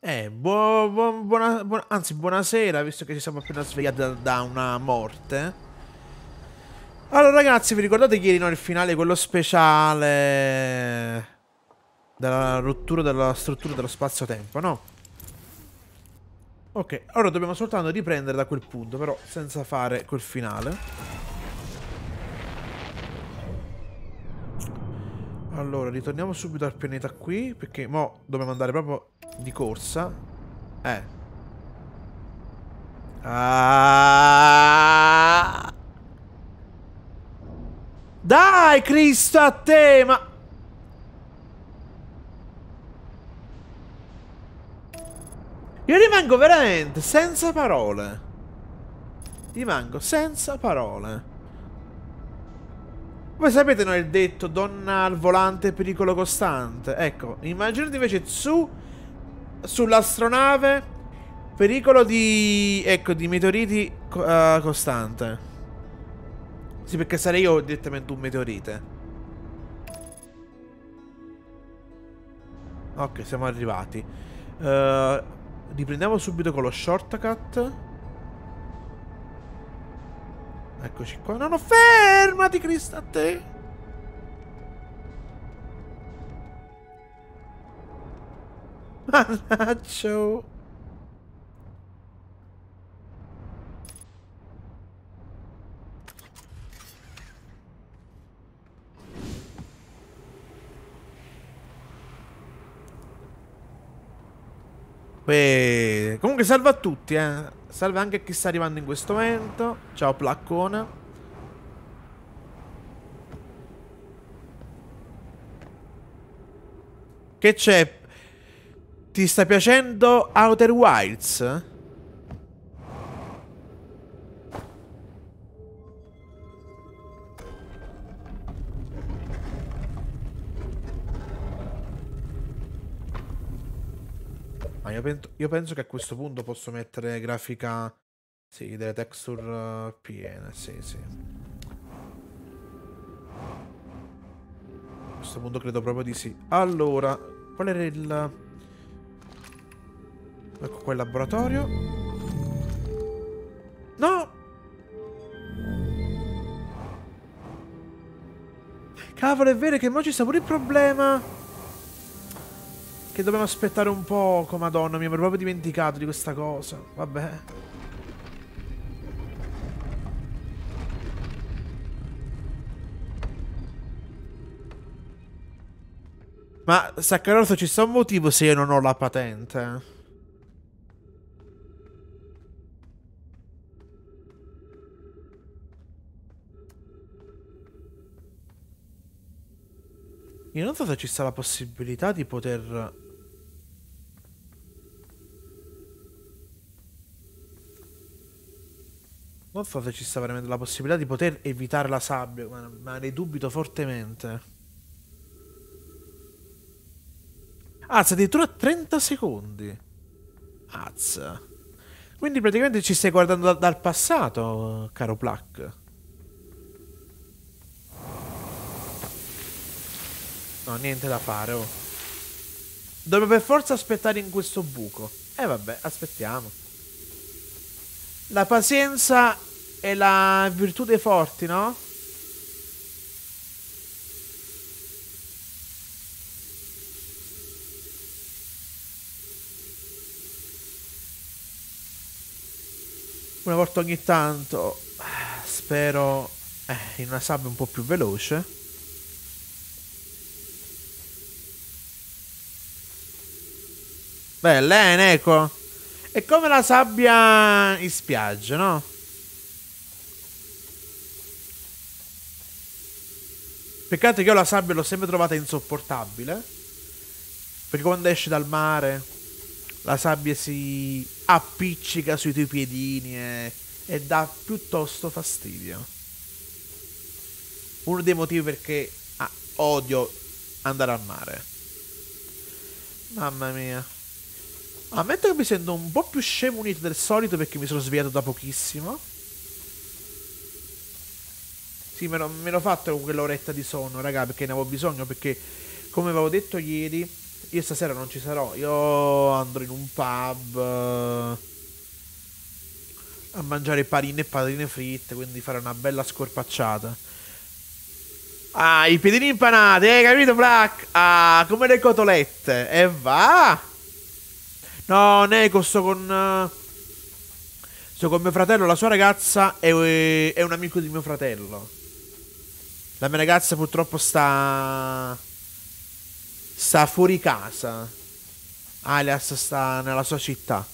Eh, buo, buo, buona, buona, anzi, buonasera, visto che ci siamo appena svegliati da, da una morte. Allora ragazzi, vi ricordate ieri no, il finale, quello speciale della rottura della struttura dello spazio-tempo, no? Ok, ora dobbiamo soltanto riprendere da quel punto, però senza fare quel finale. Allora, ritorniamo subito al pianeta qui, perché mo dobbiamo andare proprio di corsa. Eh. Ah! Dai, Cristo, a te, ma... Io rimango veramente senza parole. Rimango senza parole. Voi sapete non nel detto donna al volante pericolo costante. Ecco, immaginate invece su sull'astronave pericolo di ecco di meteoriti uh, costante. Sì, perché sarei io direttamente un meteorite. Ok, siamo arrivati. Uh, riprendiamo subito con lo shortcut. Eccoci qua. No, no, fermati, Crista, a te. Mannaggia. Uè. Oh. Comunque salva a tutti, eh. Salve anche chi sta arrivando in questo momento. Ciao Placcona. Che c'è? Ti sta piacendo Outer Wilds? Ma io, penso, io penso che a questo punto posso mettere grafica. Sì, delle texture eh, piene, sì, sì. A questo punto credo proprio di sì. Allora, qual era il... Ecco qua il laboratorio. No! Cavolo, è vero che mo ci sta pure il problema! Che dobbiamo aspettare un poco, madonna, mi ero proprio dimenticato di questa cosa. Vabbè. Ma, Saccarotto, ci sta un motivo se io non ho la patente? Io non so se ci sta la possibilità di poter Forse ci sta veramente la possibilità di poter evitare la sabbia, ma, ma ne dubito fortemente. Azza, addirittura 30 secondi. Azza. Quindi praticamente ci stai guardando da, dal passato, caro Pluck. No, niente da fare, oh. Dobbiamo per forza aspettare in questo buco. E eh, vabbè, aspettiamo. La pazienza è la virtù dei forti, no? Una volta ogni tanto spero eh, in una sabbia un po' più veloce. Beh, Len, ecco. È come la sabbia in spiaggia, no? Peccato che io la sabbia l'ho sempre trovata insopportabile. Perché quando esci dal mare, la sabbia si appiccica sui tuoi piedini e, e dà piuttosto fastidio. Uno dei motivi perché ah, odio andare al mare. Mamma mia. Ammetto che mi sento un po' più scemo unito del solito perché mi sono svegliato da pochissimo. Sì, me l'ho fatto con quell'oretta di sonno, raga, perché ne avevo bisogno, perché come avevo detto ieri, io stasera non ci sarò, io andrò in un pub eh, a mangiare parine e patatine fritte, quindi fare una bella scorpacciata. Ah, i piedini impanati, hai eh, capito, Black? Ah, come le cotolette. E eh, va! No, Neko, sto con... Sto con mio fratello, la sua ragazza è, è un amico di mio fratello. La mia ragazza purtroppo sta... Sta fuori casa. Alias sta nella sua città.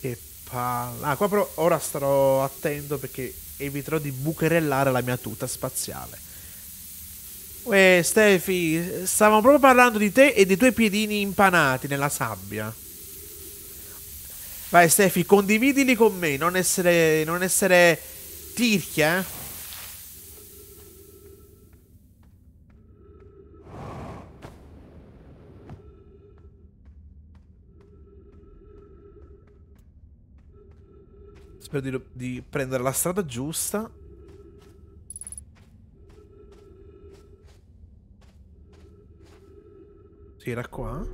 Che palla. Ah, qua però ora starò attento perché eviterò di bucherellare la mia tuta spaziale. Uè, Stefi, stavamo proprio parlando di te e dei tuoi piedini impanati nella sabbia. Vai, Stefi, condividili con me, non essere, non essere tirchia, eh? Spero di, di prendere la strada giusta. Sì, era qua.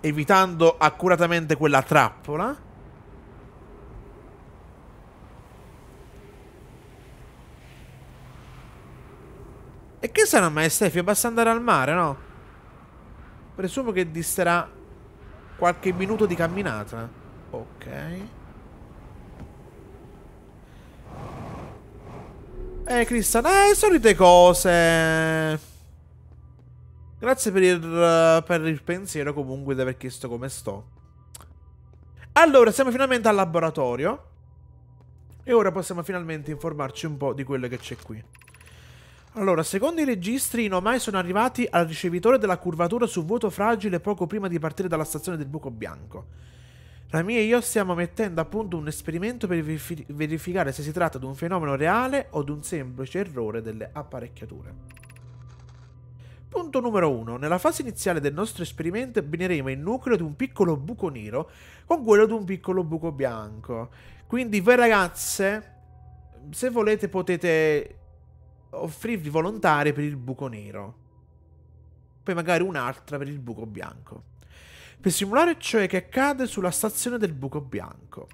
evitando accuratamente quella trappola. sarà mai Stefio? Basta andare al mare, no? Presumo che disterà qualche minuto di camminata. Ok. Eh, Cristian, eh, solite cose. Grazie per il, per il pensiero comunque di aver chiesto come sto. Allora, siamo finalmente al laboratorio. E ora possiamo finalmente informarci un po' di quello che c'è qui. Allora, secondo i registri, i nomai sono arrivati al ricevitore della curvatura su vuoto fragile poco prima di partire dalla stazione del buco bianco. Rami e io stiamo mettendo a punto un esperimento per verificare se si tratta di un fenomeno reale o di un semplice errore delle apparecchiature. Punto numero 1. Nella fase iniziale del nostro esperimento abbineremo il nucleo di un piccolo buco nero con quello di un piccolo buco bianco. Quindi voi ragazze, se volete potete offrirvi volontari per il buco nero. Poi magari un'altra per il buco bianco. Per simulare ciò che accade sulla stazione del buco bianco.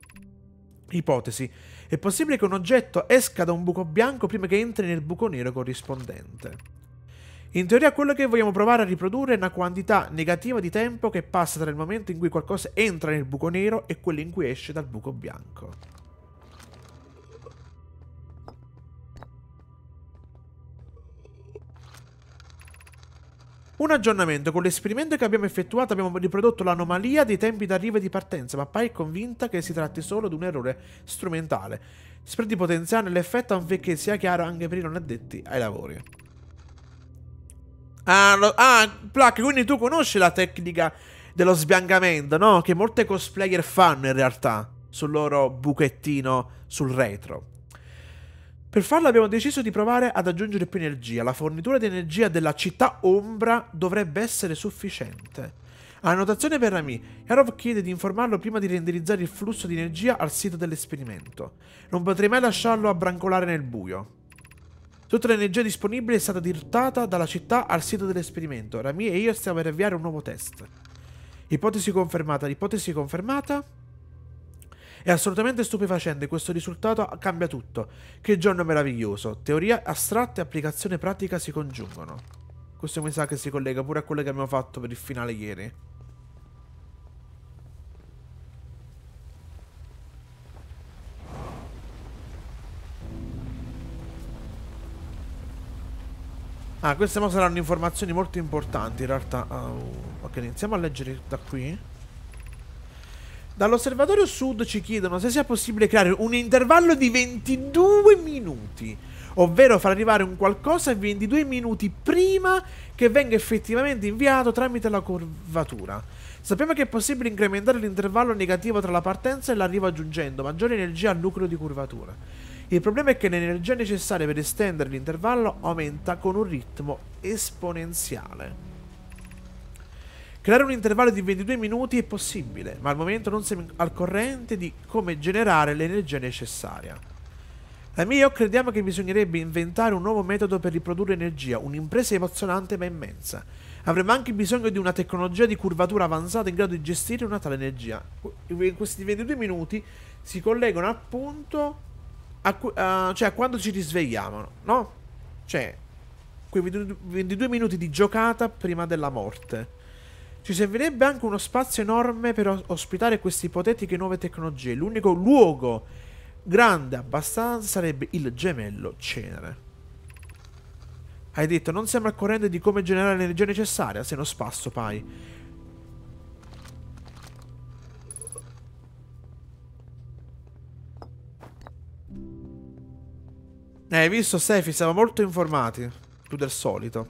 Ipotesi. È possibile che un oggetto esca da un buco bianco prima che entri nel buco nero corrispondente. In teoria quello che vogliamo provare a riprodurre è una quantità negativa di tempo che passa tra il momento in cui qualcosa entra nel buco nero e quello in cui esce dal buco bianco. Un aggiornamento, con l'esperimento che abbiamo effettuato abbiamo riprodotto l'anomalia dei tempi d'arrivo e di partenza, ma Pai è convinta che si tratti solo di un errore strumentale. Spread di potenziare l'effetto affinché sia chiaro anche per i non addetti ai lavori. Ah, lo, ah, Plac, quindi tu conosci la tecnica dello sbiancamento, no? Che molte cosplayer fanno in realtà sul loro buchettino sul retro. Per farlo abbiamo deciso di provare ad aggiungere più energia. La fornitura di energia della città ombra dovrebbe essere sufficiente. Annotazione per Rami. Yarov chiede di informarlo prima di renderizzare il flusso di energia al sito dell'esperimento. Non potrei mai lasciarlo a brancolare nel buio. Tutta l'energia disponibile è stata dirottata dalla città al sito dell'esperimento. Rami e io stiamo per avviare un nuovo test. Ipotesi confermata. Ipotesi confermata. È assolutamente stupefacente questo risultato cambia tutto. Che giorno meraviglioso. Teoria astratta e applicazione pratica si congiungono. Questo mi sa che si collega pure a quello che abbiamo fatto per il finale ieri. Ah, queste ma saranno informazioni molto importanti in realtà. Ah, oh. Ok, iniziamo a leggere da qui. Dall'osservatorio sud ci chiedono se sia possibile creare un intervallo di 22 minuti, ovvero far arrivare un qualcosa 22 minuti prima che venga effettivamente inviato tramite la curvatura. Sappiamo che è possibile incrementare l'intervallo negativo tra la partenza e l'arrivo aggiungendo maggiore energia al nucleo di curvatura. Il problema è che l'energia necessaria per estendere l'intervallo aumenta con un ritmo esponenziale. Creare un intervallo di 22 minuti è possibile, ma al momento non siamo al corrente di come generare l'energia necessaria. La mia e io crediamo che bisognerebbe inventare un nuovo metodo per riprodurre energia, un'impresa emozionante ma immensa. Avremmo anche bisogno di una tecnologia di curvatura avanzata in grado di gestire una tale energia. In questi 22 minuti si collegano appunto a, uh, cioè a quando ci risvegliamo, no? Cioè, quei 22 minuti di giocata prima della morte. Ci servirebbe anche uno spazio enorme per ospitare queste ipotetiche nuove tecnologie. L'unico luogo grande abbastanza sarebbe il gemello Cenere. Hai detto, non siamo al corrente di come generare l'energia necessaria, se non spasso, Pai. Eh, hai visto, Sefi, siamo molto informati. Più del solito.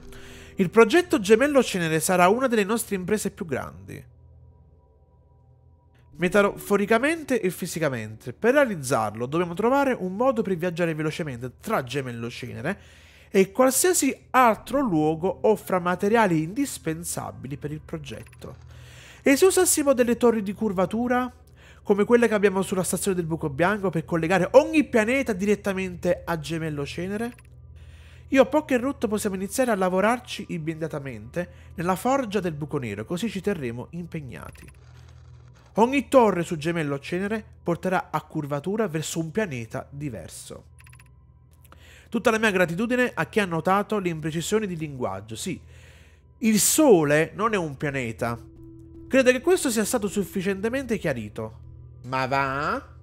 Il progetto Gemello Cenere sarà una delle nostre imprese più grandi. Metaforicamente e fisicamente, per realizzarlo dobbiamo trovare un modo per viaggiare velocemente tra Gemello Cenere e qualsiasi altro luogo offra materiali indispensabili per il progetto. E se usassimo delle torri di curvatura, come quelle che abbiamo sulla stazione del Buco Bianco, per collegare ogni pianeta direttamente a Gemello Cenere? Io, Poc e Rotto possiamo iniziare a lavorarci immediatamente nella forgia del buco nero, così ci terremo impegnati. Ogni torre su gemello cenere porterà a curvatura verso un pianeta diverso. Tutta la mia gratitudine a chi ha notato le imprecisioni di linguaggio. Sì, il Sole non è un pianeta. Credo che questo sia stato sufficientemente chiarito. Ma va?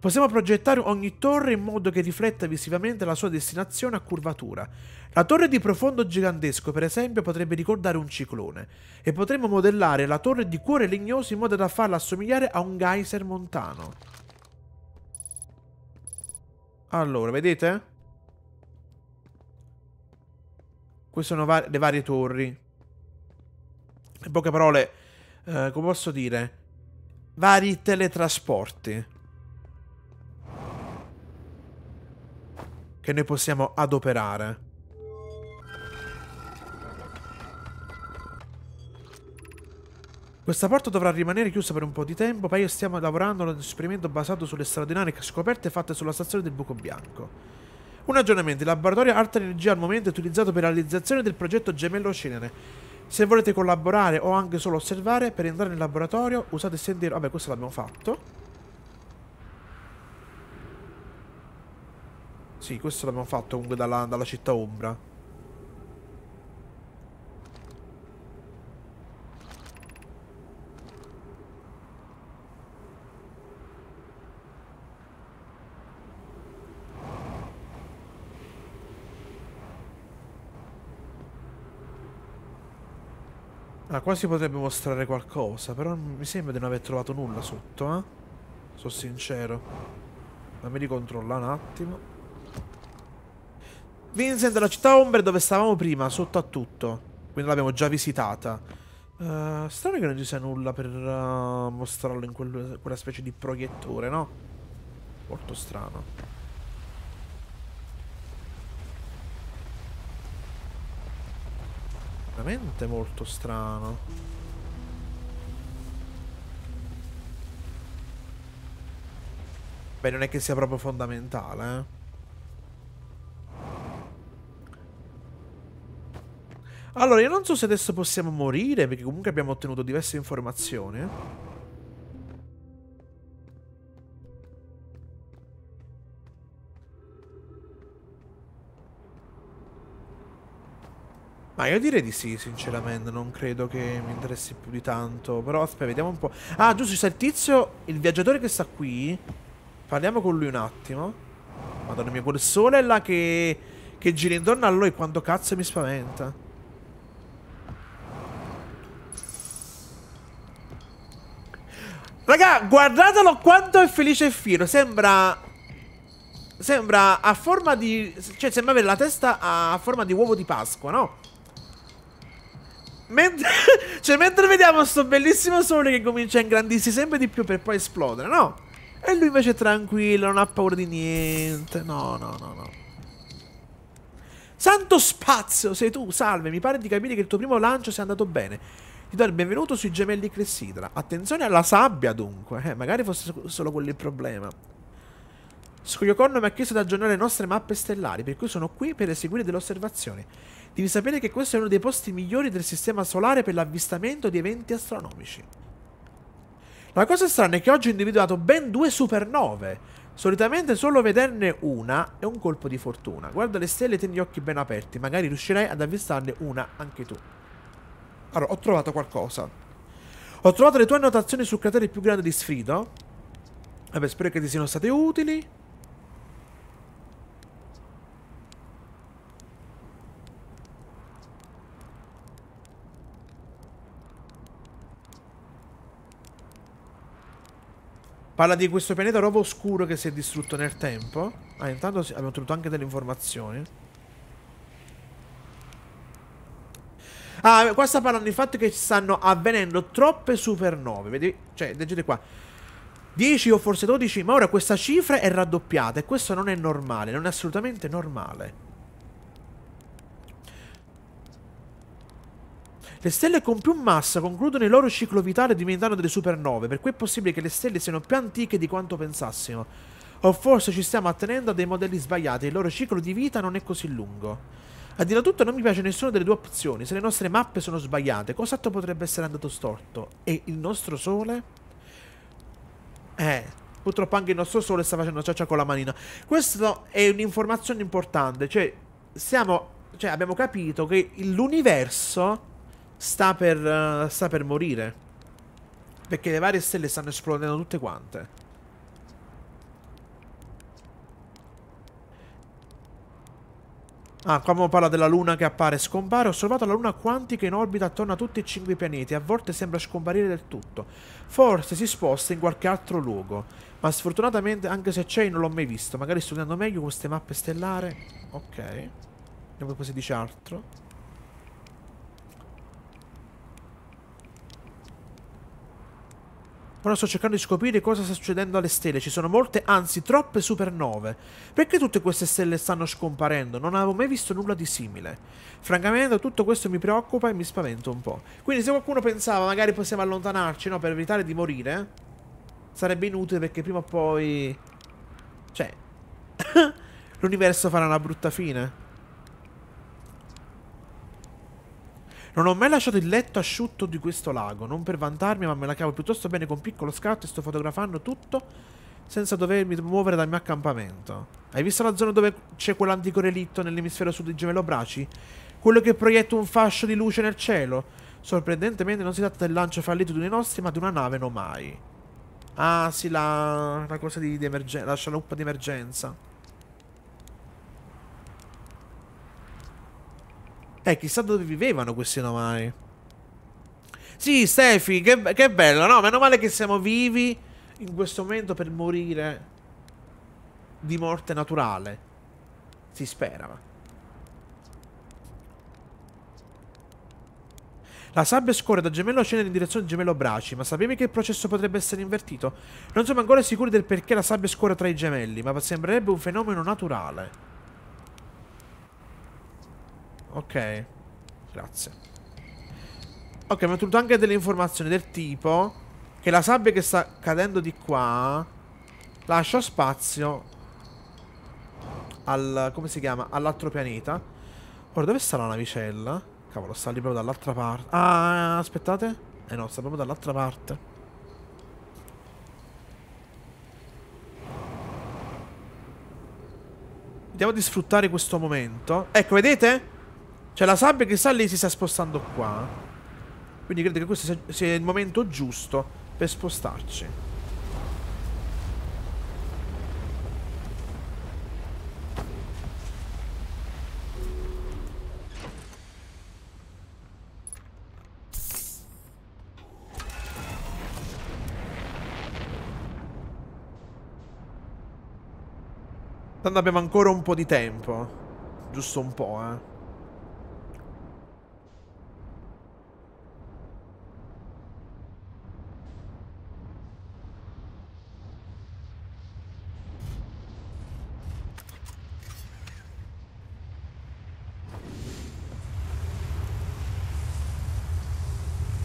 Possiamo progettare ogni torre in modo che rifletta visivamente la sua destinazione a curvatura. La torre di profondo gigantesco, per esempio, potrebbe ricordare un ciclone, e potremmo modellare la torre di cuore legnoso in modo da farla assomigliare a un geyser montano. Allora, vedete? Queste sono var le varie torri. In poche parole, eh, come posso dire? Vari teletrasporti. che noi possiamo adoperare. Questa porta dovrà rimanere chiusa per un po' di tempo, ma io stiamo lavorando ad un esperimento basato sulle straordinarie scoperte fatte sulla stazione del Buco Bianco. Un aggiornamento, il laboratorio Alta Energia al momento è utilizzato per la realizzazione del progetto Gemello Oceane. Se volete collaborare o anche solo osservare, per entrare nel laboratorio usate il sentiero... Vabbè, questo l'abbiamo fatto. Sì, questo l'abbiamo fatto comunque dalla, dalla città ombra. Ah, qua si potrebbe mostrare qualcosa, però mi sembra di non aver trovato nulla sotto, eh? Sono sincero. Dammi di controllare un attimo. Vincent è la città ombra dove stavamo prima, sotto a tutto. Quindi l'abbiamo già visitata. Uh, strano che non ci sia nulla per uh, mostrarlo in quel, quella specie di proiettore, no? Molto strano. Veramente molto strano. Beh, non è che sia proprio fondamentale, eh. Allora, io non so se adesso possiamo morire, perché comunque abbiamo ottenuto diverse informazioni. Eh. Ma io direi di sì, sinceramente, non credo che mi interessi più di tanto. Però aspetta, vediamo un po'. Ah, giusto, c'è il tizio, il viaggiatore che sta qui. Parliamo con lui un attimo. Madonna mia, quel sole è là che, che gira intorno a lui, quanto cazzo mi spaventa. Raga, guardatelo quanto è felice e fiero. Sembra... Sembra a forma di... Cioè, sembra avere la testa a forma di uovo di Pasqua, no? Mentre... cioè, mentre vediamo sto bellissimo sole che comincia a ingrandirsi sempre di più per poi esplodere, no? E lui invece è tranquillo, non ha paura di niente. No, no, no, no. Santo spazio, sei tu, salve. Mi pare di capire che il tuo primo lancio sia andato bene. Ti do il benvenuto sui gemelli Cressidra. Attenzione alla sabbia, dunque. Eh, magari fosse solo quello il problema. Scogliocorno mi ha chiesto di aggiornare le nostre mappe stellari, per cui sono qui per eseguire delle osservazioni. Devi sapere che questo è uno dei posti migliori del sistema solare per l'avvistamento di eventi astronomici. La cosa strana è che oggi ho individuato ben due supernove. Solitamente solo vederne una è un colpo di fortuna. Guarda le stelle e tieni gli occhi ben aperti, magari riuscirai ad avvistarne una anche tu. Allora, ho trovato qualcosa. Ho trovato le tue annotazioni sul cratere più grande di sfida. Vabbè, spero che ti siano state utili. Parla di questo pianeta rovo oscuro che si è distrutto nel tempo. Ah, intanto abbiamo ottenuto anche delle informazioni. Ah, qua sta parlando di fatto che ci stanno avvenendo troppe supernove. Vedi? Cioè, leggete qua. 10 o forse 12, ma ora questa cifra è raddoppiata e questo non è normale, non è assolutamente normale. Le stelle con più massa concludono il loro ciclo vitale diventando delle supernove, per cui è possibile che le stelle siano più antiche di quanto pensassimo. O forse ci stiamo attenendo a dei modelli sbagliati il loro ciclo di vita non è così lungo. A dirla tutta non mi piace nessuna delle due opzioni. Se le nostre mappe sono sbagliate, cosa potrebbe essere andato storto? E il nostro sole? Eh, purtroppo anche il nostro sole sta facendo ciaccia con la manina. Questa è un'informazione importante, cioè siamo cioè abbiamo capito che l'universo sta uh, sta per morire perché le varie stelle stanno esplodendo tutte quante. Ah, qua abbiamo parlato della luna che appare e scompare. Ho osservato la luna quantica in orbita attorno a tutti e cinque i pianeti. A volte sembra scomparire del tutto. Forse si sposta in qualche altro luogo. Ma sfortunatamente, anche se c'è, non l'ho mai visto. Magari studiando meglio queste mappe stellari. Ok. Vediamo cosa dice altro. Però sto cercando di scoprire cosa sta succedendo alle stelle. Ci sono molte, anzi troppe supernove. Perché tutte queste stelle stanno scomparendo? Non avevo mai visto nulla di simile. Francamente tutto questo mi preoccupa e mi spavento un po'. Quindi se qualcuno pensava magari possiamo allontanarci, no, per evitare di morire, sarebbe inutile perché prima o poi... Cioè... L'universo farà una brutta fine. Non ho mai lasciato il letto asciutto di questo lago, non per vantarmi, ma me la cavo piuttosto bene con piccolo scatto e sto fotografando tutto senza dovermi muovere dal mio accampamento. Hai visto la zona dove c'è quell'antico relitto nell'emisfero sud di Gemello Braci? Quello che proietta un fascio di luce nel cielo? Sorprendentemente non si tratta del lancio fallito di noi nostri, ma di una nave no mai. Ah, sì, la, la cosa di, di emergenza, la scialuppa di emergenza. Eh, chissà dove vivevano questi nomadi. Sì, Stefi, che, che bello, no? Meno male che siamo vivi in questo momento per morire di morte naturale. Si spera. La sabbia scorre da gemello Oceano in direzione gemello Braci, ma sappiamo che il processo potrebbe essere invertito? Non siamo ancora sicuri del perché la sabbia scorre tra i gemelli, ma sembrerebbe un fenomeno naturale. Ok. Grazie. Ok, mi ha ottenuto anche delle informazioni del tipo che la sabbia che sta cadendo di qua lascia spazio al... come si chiama? All'altro pianeta. Ora, dove sta la navicella? Cavolo, sta lì proprio dall'altra parte. Ah, aspettate. Eh no, sta proprio dall'altra parte. Vediamo di sfruttare questo momento. Ecco, vedete? Cioè la sabbia che sta lì si sta spostando qua. Quindi credo che questo sia il momento giusto per spostarci. Tanto abbiamo ancora un po' di tempo. Giusto un po', eh.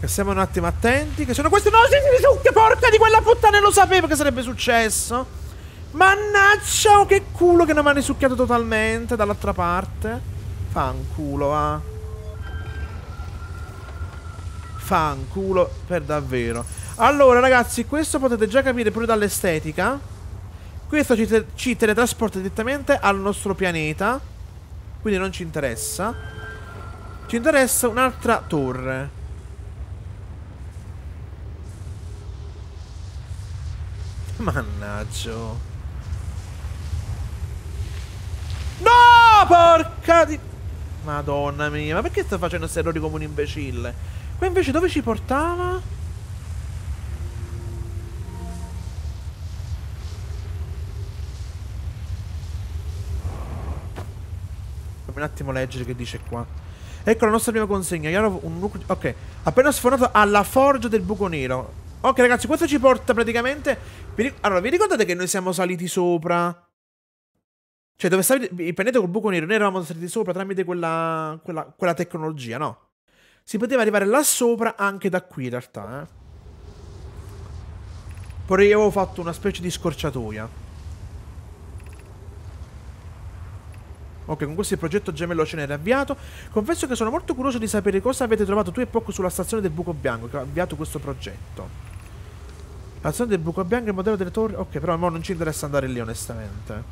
siamo un attimo attenti. Che sono questi No, sì, sì, sì, che porca di quella puttana, lo sapevo che sarebbe successo. Mannaggia oh, che culo che non mi hanno risucchiato totalmente dall'altra parte. Fanculo, va. Ah. Fanculo per davvero. Allora, ragazzi, questo potete già capire pure dall'estetica. Questo ci, te ci teletrasporta direttamente al nostro pianeta. Quindi non ci interessa. Ci interessa un'altra torre. Mannaggio. No, porca di... Madonna mia, ma perché sto facendo questi errori come un imbecille? Qua invece dove ci portava? Fammi un attimo leggere che dice qua. Ecco la nostra prima consegna. Un Ok. Appena sfornato alla forgia del buco nero. Ok ragazzi, questo ci porta praticamente... Allora, vi ricordate che noi siamo saliti sopra? Cioè, dove stavi il pianeta col buco nero, noi eravamo saliti sopra tramite quella, quella, quella tecnologia, no? Si poteva arrivare là sopra anche da qui, in realtà, eh. Però io avevo fatto una specie di scorciatoia. Ok, con questo il progetto gemello ce n'era avviato. Confesso che sono molto curioso di sapere cosa avete trovato tu e Poco sulla stazione del Buco Bianco che ha avviato questo progetto. La zona del buco bianco e il modello delle torri... Ok, però non ci interessa andare lì, onestamente.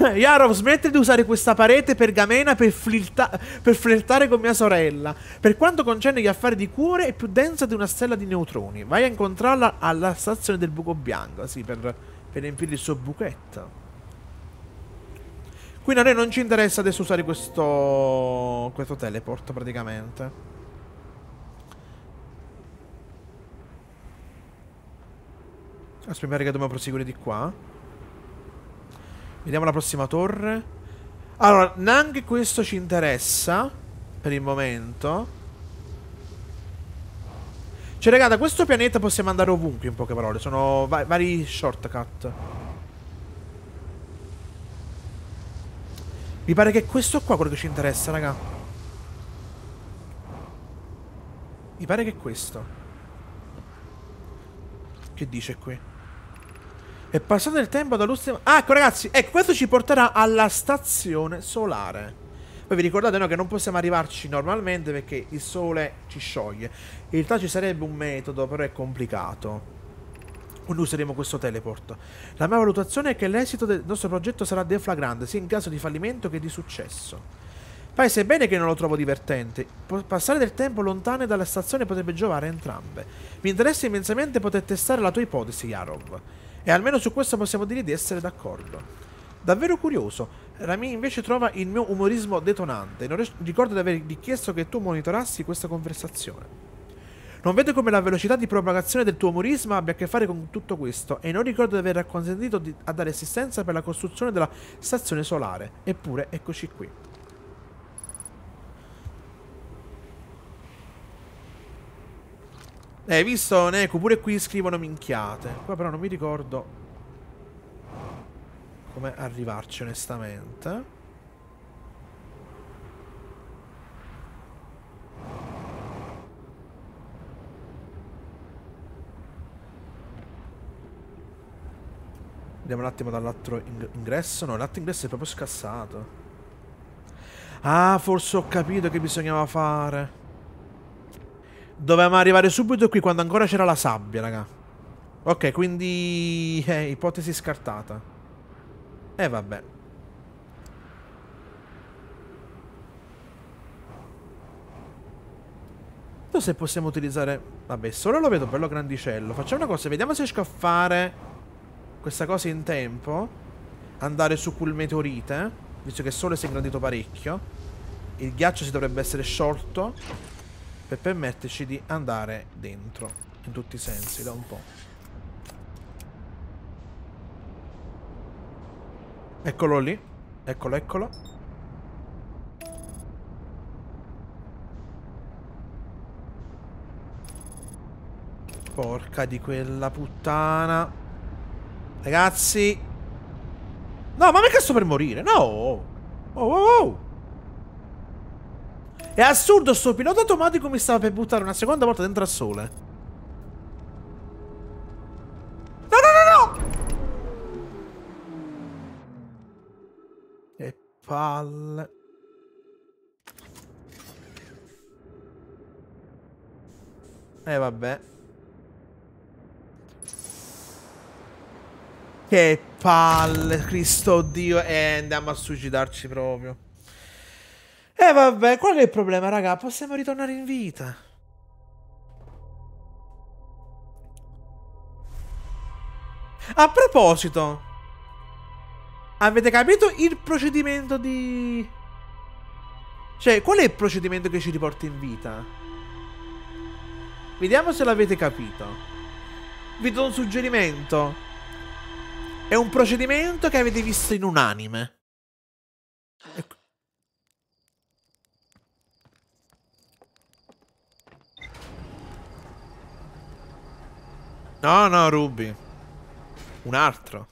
Eh, Yarov, smetti di usare questa parete pergamena per, per, flirtare con mia sorella. Per quanto concerne gli affari di cuore, è più densa di una stella di neutroni. Vai a incontrarla alla stazione del buco bianco, sì, per, per riempire il suo buchetto. Quindi a noi non ci interessa adesso usare questo, questo teleport, praticamente. Aspetta, che dobbiamo proseguire di qua. Vediamo la prossima torre. Allora, neanche questo ci interessa per il momento. Cioè, raga, da questo pianeta possiamo andare ovunque, in poche parole. Sono va vari shortcut. Mi pare che questo qua è quello che ci interessa, raga. Mi pare che è questo. Che dice qui? E passato il tempo da Ah, ecco ragazzi, ecco, questo ci porterà alla stazione solare. Poi vi ricordate no, che non possiamo arrivarci normalmente perché il sole ci scioglie. In realtà ci sarebbe un metodo, però è complicato. Quindi useremo questo teleport. La mia valutazione è che l'esito del nostro progetto sarà deflagrante, sia in caso di fallimento che di successo. Poi sebbene che non lo trovo divertente, passare del tempo lontane dalla stazione potrebbe giovare a entrambe. Mi interessa immensamente poter testare la tua ipotesi, Yarov. E almeno su questo possiamo dire di essere d'accordo. Davvero curioso, Rami invece trova il mio umorismo detonante. Non ricordo di aver richiesto che tu monitorassi questa conversazione. Non vedo come la velocità di propagazione del tuo umorismo abbia a che fare con tutto questo e non ricordo di aver acconsentito di, a dare assistenza per la costruzione della stazione solare. Eppure, eccoci qui. Eh, visto, Neku, pure qui scrivono minchiate. Qua però non mi ricordo come arrivarci onestamente. Andiamo un attimo dall'altro ing ingresso. No, l'altro ingresso è proprio scassato. Ah, forse ho capito che bisognava fare. Dovevamo arrivare subito qui quando ancora c'era la sabbia, raga. Ok, quindi... Eh, ipotesi scartata. E eh, vabbè. Non so se possiamo utilizzare... Vabbè, solo lo vedo bello grandicello. Facciamo una cosa, vediamo se riesco a fare questa cosa in tempo. Andare su quel meteorite, visto che il sole si è ingrandito parecchio. Il ghiaccio si dovrebbe essere sciolto per permetterci di andare dentro in tutti i sensi da un po'. Eccolo lì, eccolo, eccolo. Porca di quella puttana. Ragazzi. No, ma mica sto per morire, no. Oh, oh, oh. oh. È assurdo sto pilota automatico mi stava per buttare una seconda volta dentro al sole. No, no, no, no! E palle. E eh, vabbè. Che palle, Cristo Dio. E eh, andiamo a suicidarci proprio. E eh, vabbè, qual è il problema, raga? Possiamo ritornare in vita. A proposito, avete capito il procedimento di... Cioè, qual è il procedimento che ci riporta in vita? Vediamo se l'avete capito. Vi do un suggerimento. È un procedimento che avete visto in un anime. Ecco. No, no, Ruby. Un altro.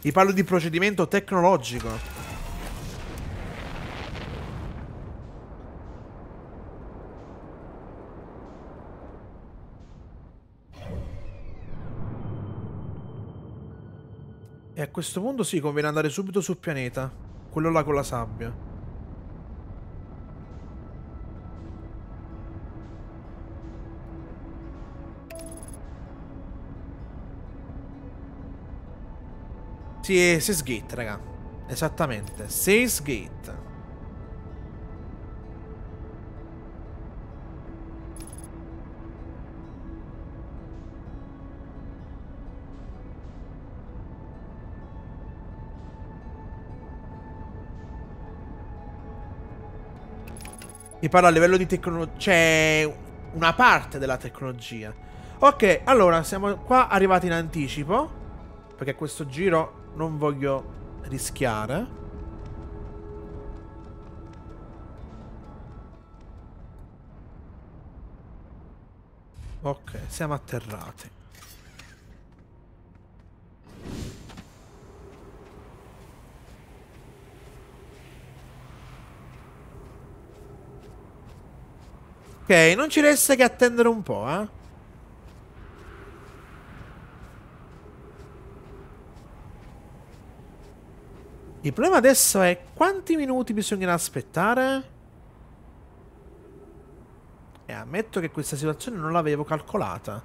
Vi parlo di procedimento tecnologico. E a questo punto sì, conviene andare subito sul pianeta. Quello là con la sabbia. Sì, Sales Gate, raga. Esattamente, Sales Gate. Mi parlo a livello di tecnologia. C'è una parte della tecnologia. Ok, allora siamo qua arrivati in anticipo. Perché questo giro non voglio rischiare. Ok, siamo atterrati. Ok, non ci resta che attendere un po', eh. Il problema adesso è quanti minuti bisognerà aspettare? E ammetto che questa situazione non l'avevo calcolata.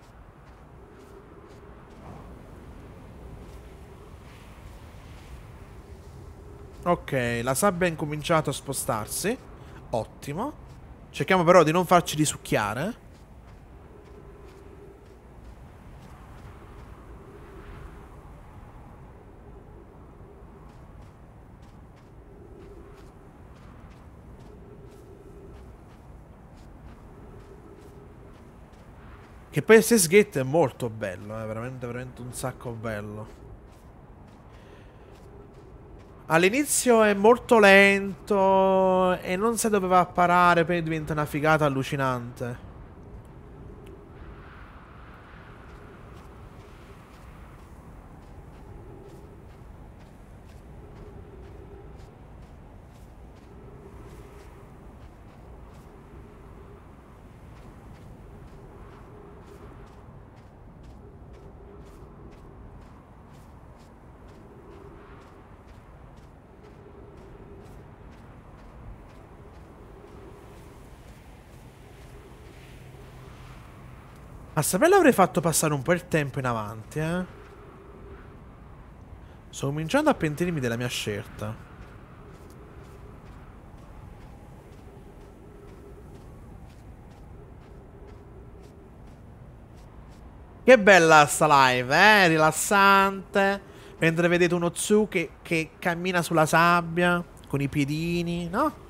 Ok, la sabbia ha incominciato a spostarsi. Ottimo. Cerchiamo però di non farci risucchiare. Che poi SS Gate è molto bello, è eh, veramente, veramente un sacco bello. All'inizio è molto lento e non sa dove va a parare, poi diventa una figata allucinante. A saperla avrei fatto passare un po' il tempo in avanti, eh. Sto cominciando a pentirmi della mia scelta. Che bella sta live, eh? Rilassante. Mentre vedete uno zucchero che cammina sulla sabbia con i piedini, no?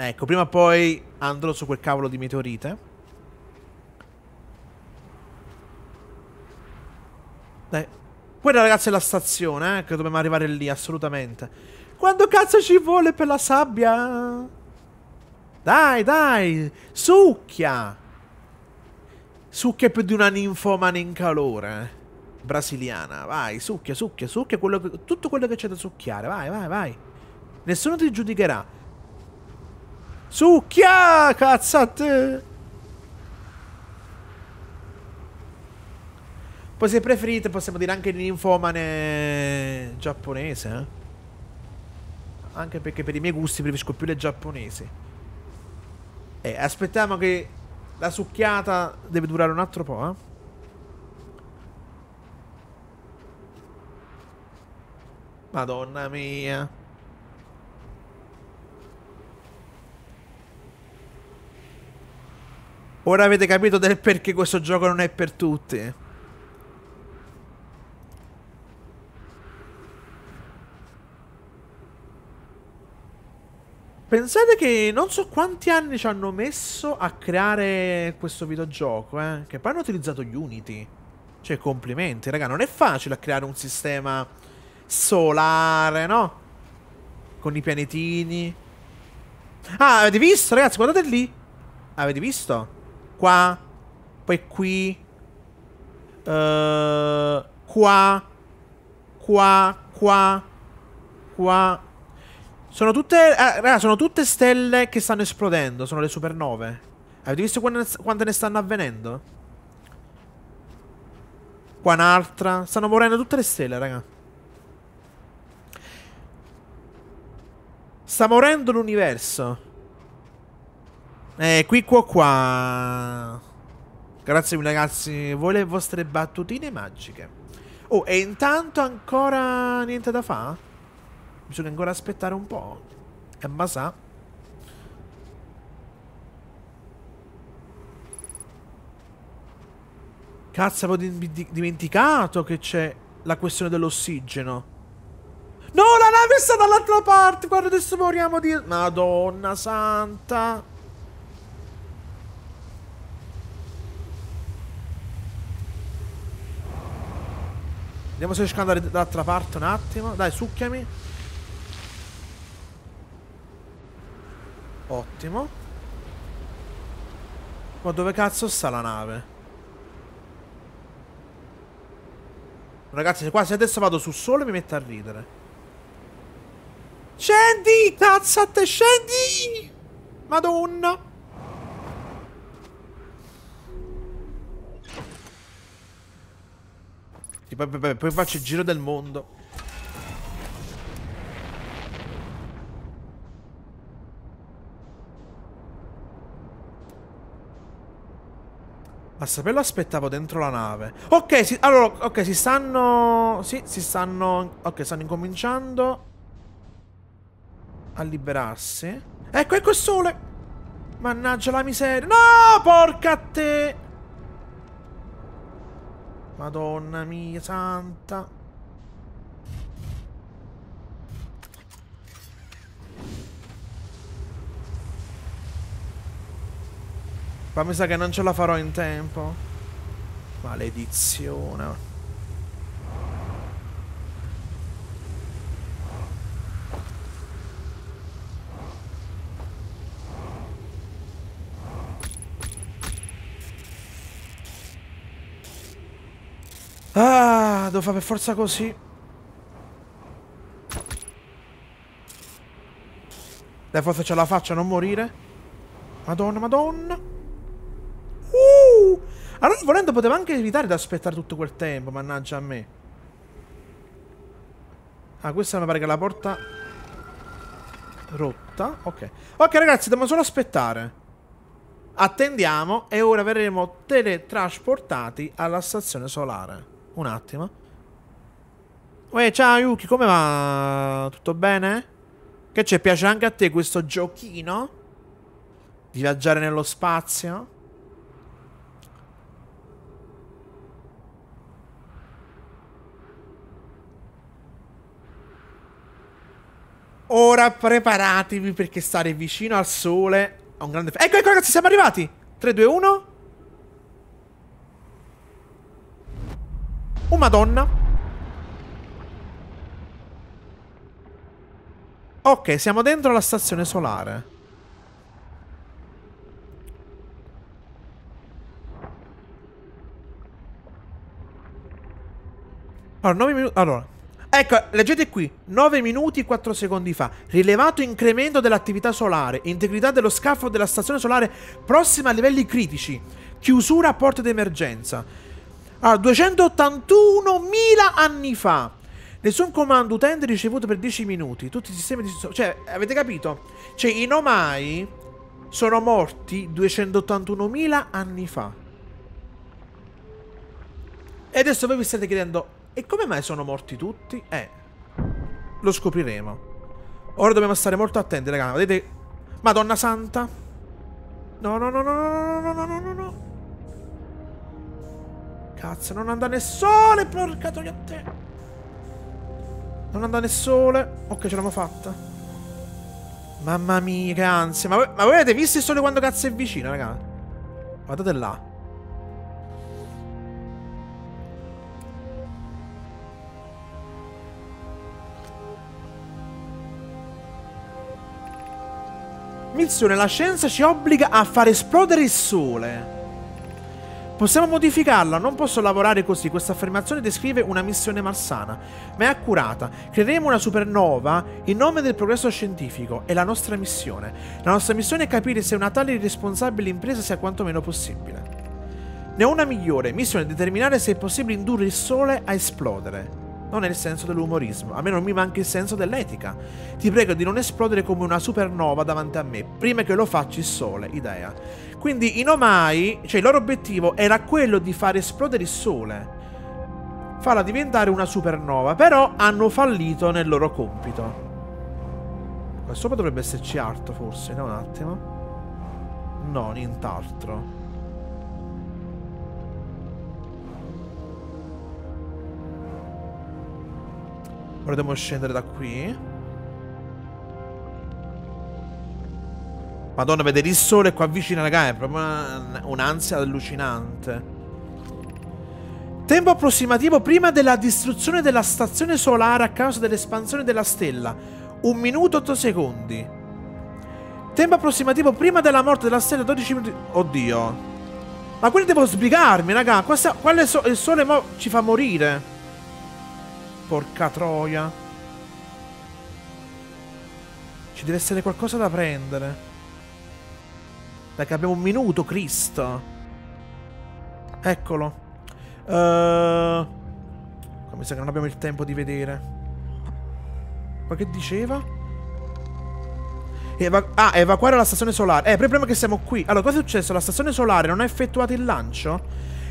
Ecco, prima o poi andrò su quel cavolo di meteorite. Dai. Quella ragazzi è la stazione, eh, che dobbiamo arrivare lì, assolutamente. Quando cazzo ci vuole per la sabbia? Dai, dai, succhia! Succhia più di una ninfomane in calore. Eh. Brasiliana, vai, succhia, succhia, succhia quello che, tutto quello che c'è da succhiare, vai, vai, vai. Nessuno ti giudicherà. Succhia, cazzate! Poi se preferite possiamo dire anche ninfomane giapponese, eh? Anche perché per i miei gusti preferisco più le giapponesi. E eh, aspettiamo che la succhiata deve durare un altro po', eh? Madonna mia. Ora avete capito del perché questo gioco non è per tutti. Pensate che non so quanti anni ci hanno messo a creare questo videogioco, eh? Che poi hanno utilizzato Unity. Cioè, complimenti, raga, non è facile creare un sistema solare, no? Con i pianetini. Ah, avete visto, ragazzi? Guardate lì. Avete visto? qua, poi qui, uh, qua, qua, qua, qua. Sono tutte, eh, raga, sono tutte stelle che stanno esplodendo, sono le supernove. Avete visto quante ne stanno avvenendo? Qua un'altra. Stanno morendo tutte le stelle, raga. Sta morendo l'universo. Eh, qui qua qua. Grazie mille ragazzi, voi le vostre battutine magiche. Oh, e intanto ancora niente da fare? Bisogna ancora aspettare un po'. E ma Cazzo, avevo dimenticato che c'è la questione dell'ossigeno. No, la nave sta dall'altra parte. Guarda, adesso moriamo di... Madonna santa. Vediamo se riesco ad andare dall'altra parte un attimo. Dai, succhiami. Ottimo. Ma dove cazzo sta la nave? Ragazzi, se quasi adesso vado sul sole mi metto a ridere. Scendi, cazzate, scendi! Madonna! E poi, poi, poi faccio il giro del mondo. A saperlo aspettavo dentro la nave. Ok, si, allora, ok, si stanno... Sì, si stanno... Ok, stanno incominciando a liberarsi. Ecco, ecco il sole! Mannaggia la miseria. No, porca te! Madonna mia santa. Ma mi sa che non ce la farò in tempo. Maledizione. Ah, devo fare per forza così. Dai, forse ce la faccio a non morire. Madonna, madonna. Uh! Allora, volendo, potevo anche evitare di aspettare tutto quel tempo, mannaggia a me. Ah, questa mi pare che la porta... Rotta. Ok. Ok, ragazzi, dobbiamo solo aspettare. Attendiamo e ora verremo teletrasportati alla stazione solare un attimo. Uè, ciao Yuki, come va? Tutto bene? Che c'è? Piace anche a te questo giochino? Di viaggiare nello spazio? Ora preparatevi perché stare vicino al sole è un grande... Ecco, ecco ragazzi, siamo arrivati! 3, 2, 1... Oh, madonna. Ok, siamo dentro la stazione solare. Allora, 9 minuti... Allora... Ecco, leggete qui, 9 minuti e 4 secondi fa, rilevato incremento dell'attività solare, integrità dello scafo della stazione solare prossima a livelli critici, chiusura a porte d'emergenza. Allora, ah, 281.000 anni fa. Nessun comando utente ricevuto per 10 minuti. Tutti i sistemi di... Cioè, avete capito? Cioè, i Nomai sono morti 281.000 anni fa. E adesso voi vi state chiedendo, e come mai sono morti tutti? Eh, lo scopriremo. Ora dobbiamo stare molto attenti, raga. Vedete? Madonna santa. No, no, no, no, no, no, no, no, no, no. Cazzo, non anda né sole, porca a te. Non anda né sole. Ok, ce l'abbiamo fatta. Mamma mia, che ansia. Ma ma voi avete visto il sole quando cazzo è vicino, raga? Guardate là. Missione, la scienza ci obbliga a far esplodere il sole. Possiamo modificarla, non posso lavorare così. Questa affermazione descrive una missione malsana, ma è accurata. Creeremo una supernova in nome del progresso scientifico, è la nostra missione. La nostra missione è capire se una tale irresponsabile impresa sia quantomeno possibile. Ne ho una migliore, missione è determinare se è possibile indurre il sole a esplodere. Non è il senso dell'umorismo, a me non mi manca il senso dell'etica. Ti prego di non esplodere come una supernova davanti a me, prima che lo faccia il sole, Idea. Quindi i Nomai, cioè il loro obiettivo era quello di far esplodere il Sole, farla diventare una supernova, però hanno fallito nel loro compito. Qua sopra dovrebbe esserci altro forse, no un attimo. No, nient'altro. Ora dobbiamo scendere da qui. Madonna, vedere il sole qua vicino, raga, è proprio un'ansia un allucinante. Tempo approssimativo prima della distruzione della stazione solare a causa dell'espansione della stella. 1 minuto 8 secondi. Tempo approssimativo prima della morte della stella 12 minuti... Oddio. Ma quindi devo sbrigarmi, raga. Questa, so il sole ci fa morire. Porca troia. Ci deve essere qualcosa da prendere. Dai abbiamo un minuto, Cristo. Eccolo. Ehm... Uh, mi sa che non abbiamo il tempo di vedere. Ma che diceva? Eva ah, evacuare la stazione solare. Eh, il problema che siamo qui. Allora, cosa è successo? La stazione solare non ha effettuato il lancio?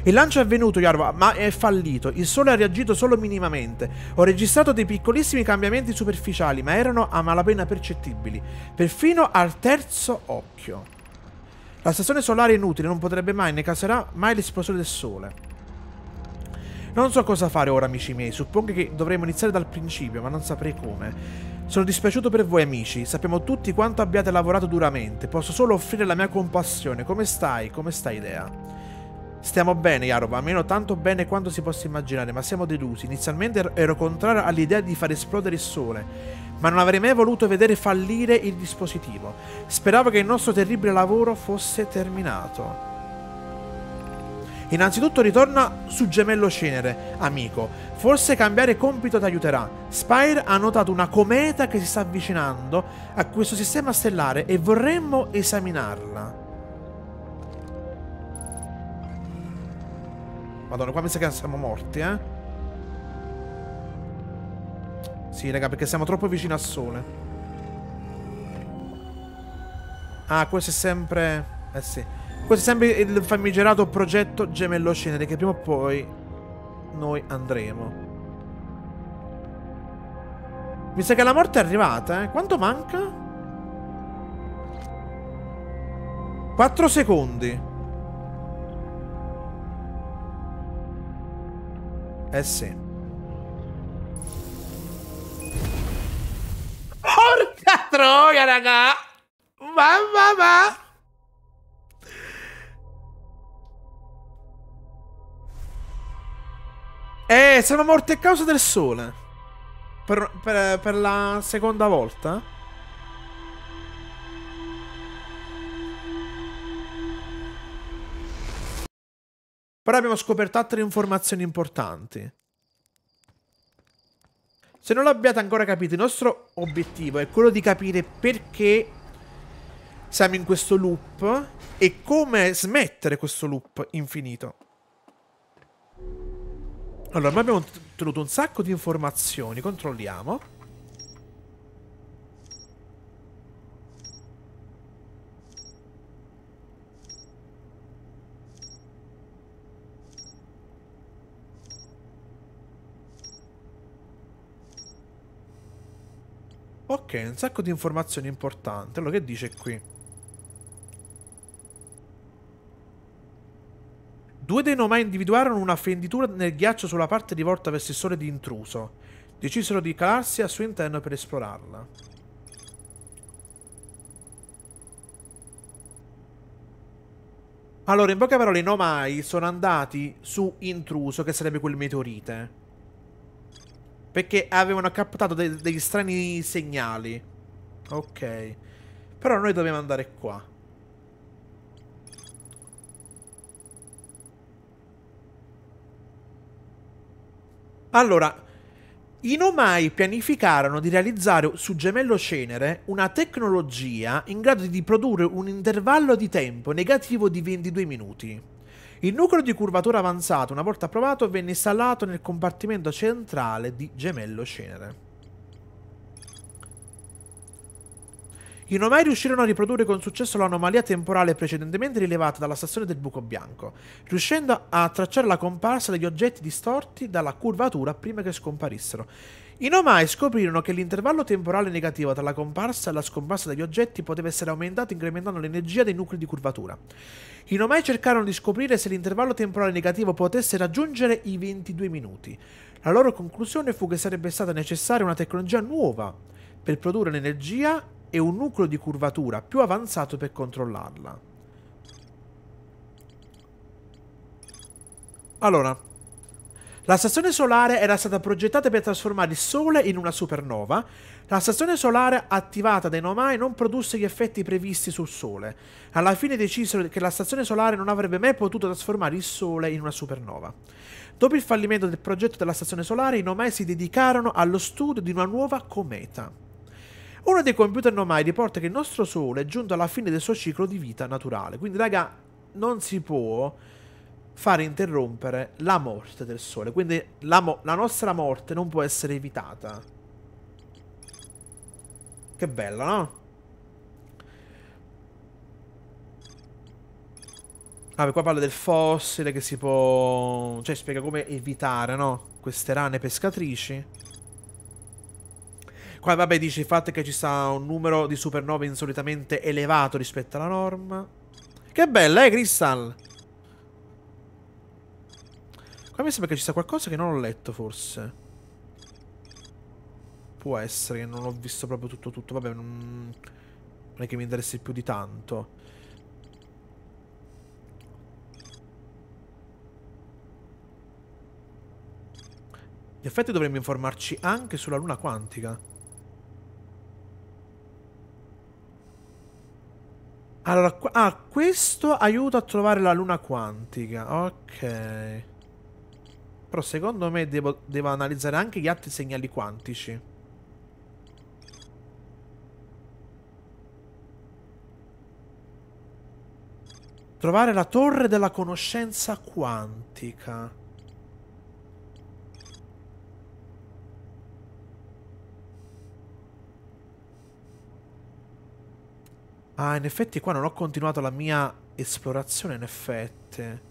Il lancio è avvenuto, Yarva, ma è fallito. Il sole ha reagito solo minimamente. Ho registrato dei piccolissimi cambiamenti superficiali, ma erano a malapena percettibili. Perfino al terzo occhio. La stazione solare è inutile non potrebbe mai, ne caserà mai l'esplosione del sole. Non so cosa fare ora, amici miei. Suppongo che dovremmo iniziare dal principio, ma non saprei come. Sono dispiaciuto per voi, amici. Sappiamo tutti quanto abbiate lavorato duramente. Posso solo offrire la mia compassione. Come stai? Come stai, Idea? Stiamo bene, Yarov, almeno tanto bene quanto si possa immaginare, ma siamo delusi. Inizialmente er-, ero contrario all'idea di far esplodere il sole, ma non avrei mai voluto vedere fallire il dispositivo. Speravo che il nostro terribile lavoro fosse terminato. Innanzitutto ritorna su Gemello Cenere, amico. Forse cambiare compito ti aiuterà. Spire ha notato una cometa che si sta avvicinando a questo sistema stellare e vorremmo esaminarla. Madonna, qua mi sa che siamo morti, eh. Sì, raga, perché siamo troppo vicini al sole. Ah, questo è sempre... Eh sì. Questo è sempre il famigerato progetto Gemello Cenere, che prima o poi noi andremo. Mi sa che la morte è arrivata, eh. Quanto manca? 4 secondi. Eh sì. Porca troia, raga! Mamma mia! Eh, sono morti a causa del sole. Per, per, per la seconda volta? Però abbiamo scoperto altre informazioni importanti. Se non l'abbiate ancora capito, il nostro obiettivo è quello di capire perché siamo in questo loop e come smettere questo loop infinito. Allora, noi abbiamo ottenuto un sacco di informazioni, controlliamo. Ok, un sacco di informazioni importanti. Allora, che dice qui? Due dei nomai individuarono una fenditura nel ghiaccio sulla parte rivolta verso il sole di intruso. Decisero di calarsi al suo interno per esplorarla. Allora, in poche parole, i nomai sono andati su intruso, che sarebbe quel meteorite. Perché avevano captato de degli strani segnali. Ok. Però noi dobbiamo andare qua. Allora, i Nomai pianificarono di realizzare su gemello cenere una tecnologia in grado di produrre un intervallo di tempo negativo di 22 minuti. Il nucleo di curvatura avanzata, una volta approvato, venne installato nel compartimento centrale di Gemello Cenere. I nomai riuscirono a riprodurre con successo l'anomalia temporale precedentemente rilevata dalla stazione del buco bianco, riuscendo a tracciare la comparsa degli oggetti distorti dalla curvatura prima che scomparissero. I Nomai scoprirono che l'intervallo temporale negativo tra la comparsa e la scomparsa degli oggetti poteva essere aumentato incrementando l'energia dei nuclei di curvatura. I Nomai cercarono di scoprire se l'intervallo temporale negativo potesse raggiungere i 22 minuti. La loro conclusione fu che sarebbe stata necessaria una tecnologia nuova per produrre l'energia e un nucleo di curvatura più avanzato per controllarla. Allora, la stazione solare era stata progettata per trasformare il Sole in una supernova. La stazione solare attivata dai Nomai non produsse gli effetti previsti sul Sole. Alla fine decisero che la stazione solare non avrebbe mai potuto trasformare il Sole in una supernova. Dopo il fallimento del progetto della stazione solare, i Nomai si dedicarono allo studio di una nuova cometa. Uno dei computer nomai riporta che il nostro Sole è giunto alla fine del suo ciclo di vita naturale. Quindi, raga, non si può far interrompere la morte del sole. Quindi la, mo la nostra morte non può essere evitata. Che bello, no? Ah, qua parla del fossile che si può... Cioè, spiega come evitare, no? Queste rane pescatrici. Qua, vabbè, dice il fatto che ci sta un numero di supernove insolitamente elevato rispetto alla norma. Che bella, eh, Crystal? Qua mi sembra che ci sia qualcosa che non ho letto, forse. Può essere che non ho visto proprio tutto, tutto. Vabbè, non, non è che mi interessi più di tanto. In effetti dovremmo informarci anche sulla luna quantica. Allora, ah, questo aiuta a trovare la luna quantica. Ok. Però secondo me devo, devo analizzare anche gli altri segnali quantici. Trovare la torre della conoscenza quantica. Ah, in effetti qua non ho continuato la mia esplorazione, in effetti.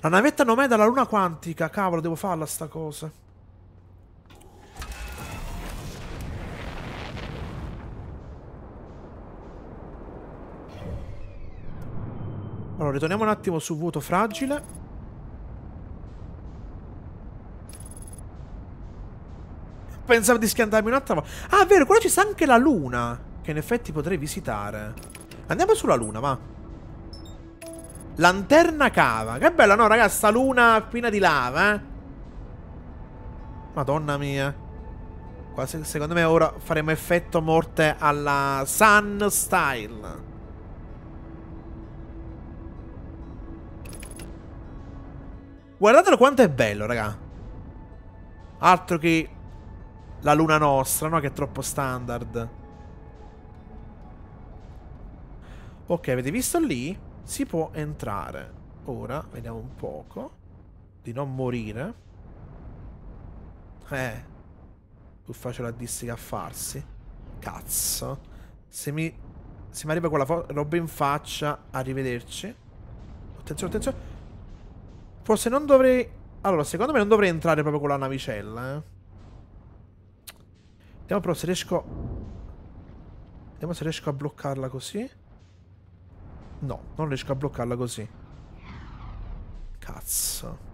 La navetta non è dalla luna quantica. Cavolo, devo farla sta cosa. Allora, ritorniamo un attimo su vuoto fragile. Pensavo di schiantarmi un'altra volta. Ah, è vero, qua ci sta anche la luna. Che in effetti potrei visitare. Andiamo sulla luna, va. Lanterna cava. Che bella, no, ragazzi, sta luna piena di lava, eh? Madonna mia. Qua, secondo me ora faremo effetto morte alla Sun Style. Guardatelo quanto è bello, raga. Altro che la luna nostra, no? Che è troppo standard. Ok, avete visto lì? Si può entrare. Ora, vediamo un poco. Di non morire. Eh. Più facile a dissi che a farsi. Cazzo. Se mi... Se mi arriva quella roba in faccia, arrivederci. Attenzione, attenzione. Forse non dovrei... Allora, secondo me non dovrei entrare proprio con la navicella, eh. Vediamo però se riesco... Vediamo se riesco a bloccarla così. No, non riesco a bloccarla così. Cazzo.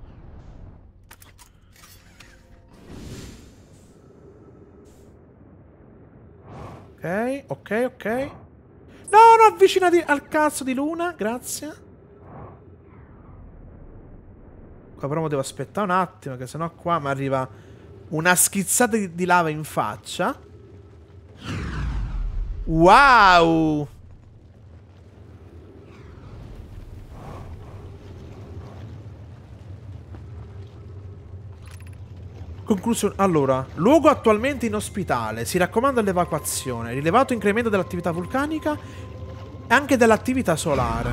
Ok, ok, ok. No, non avvicinati al cazzo di luna, grazie. Qua però devo aspettare un attimo, che sennò qua mi arriva una schizzata di lava in faccia. Wow! Conclusione. Allora, luogo attualmente inospitale, Si raccomanda l'evacuazione. Rilevato incremento dell'attività vulcanica e anche dell'attività solare.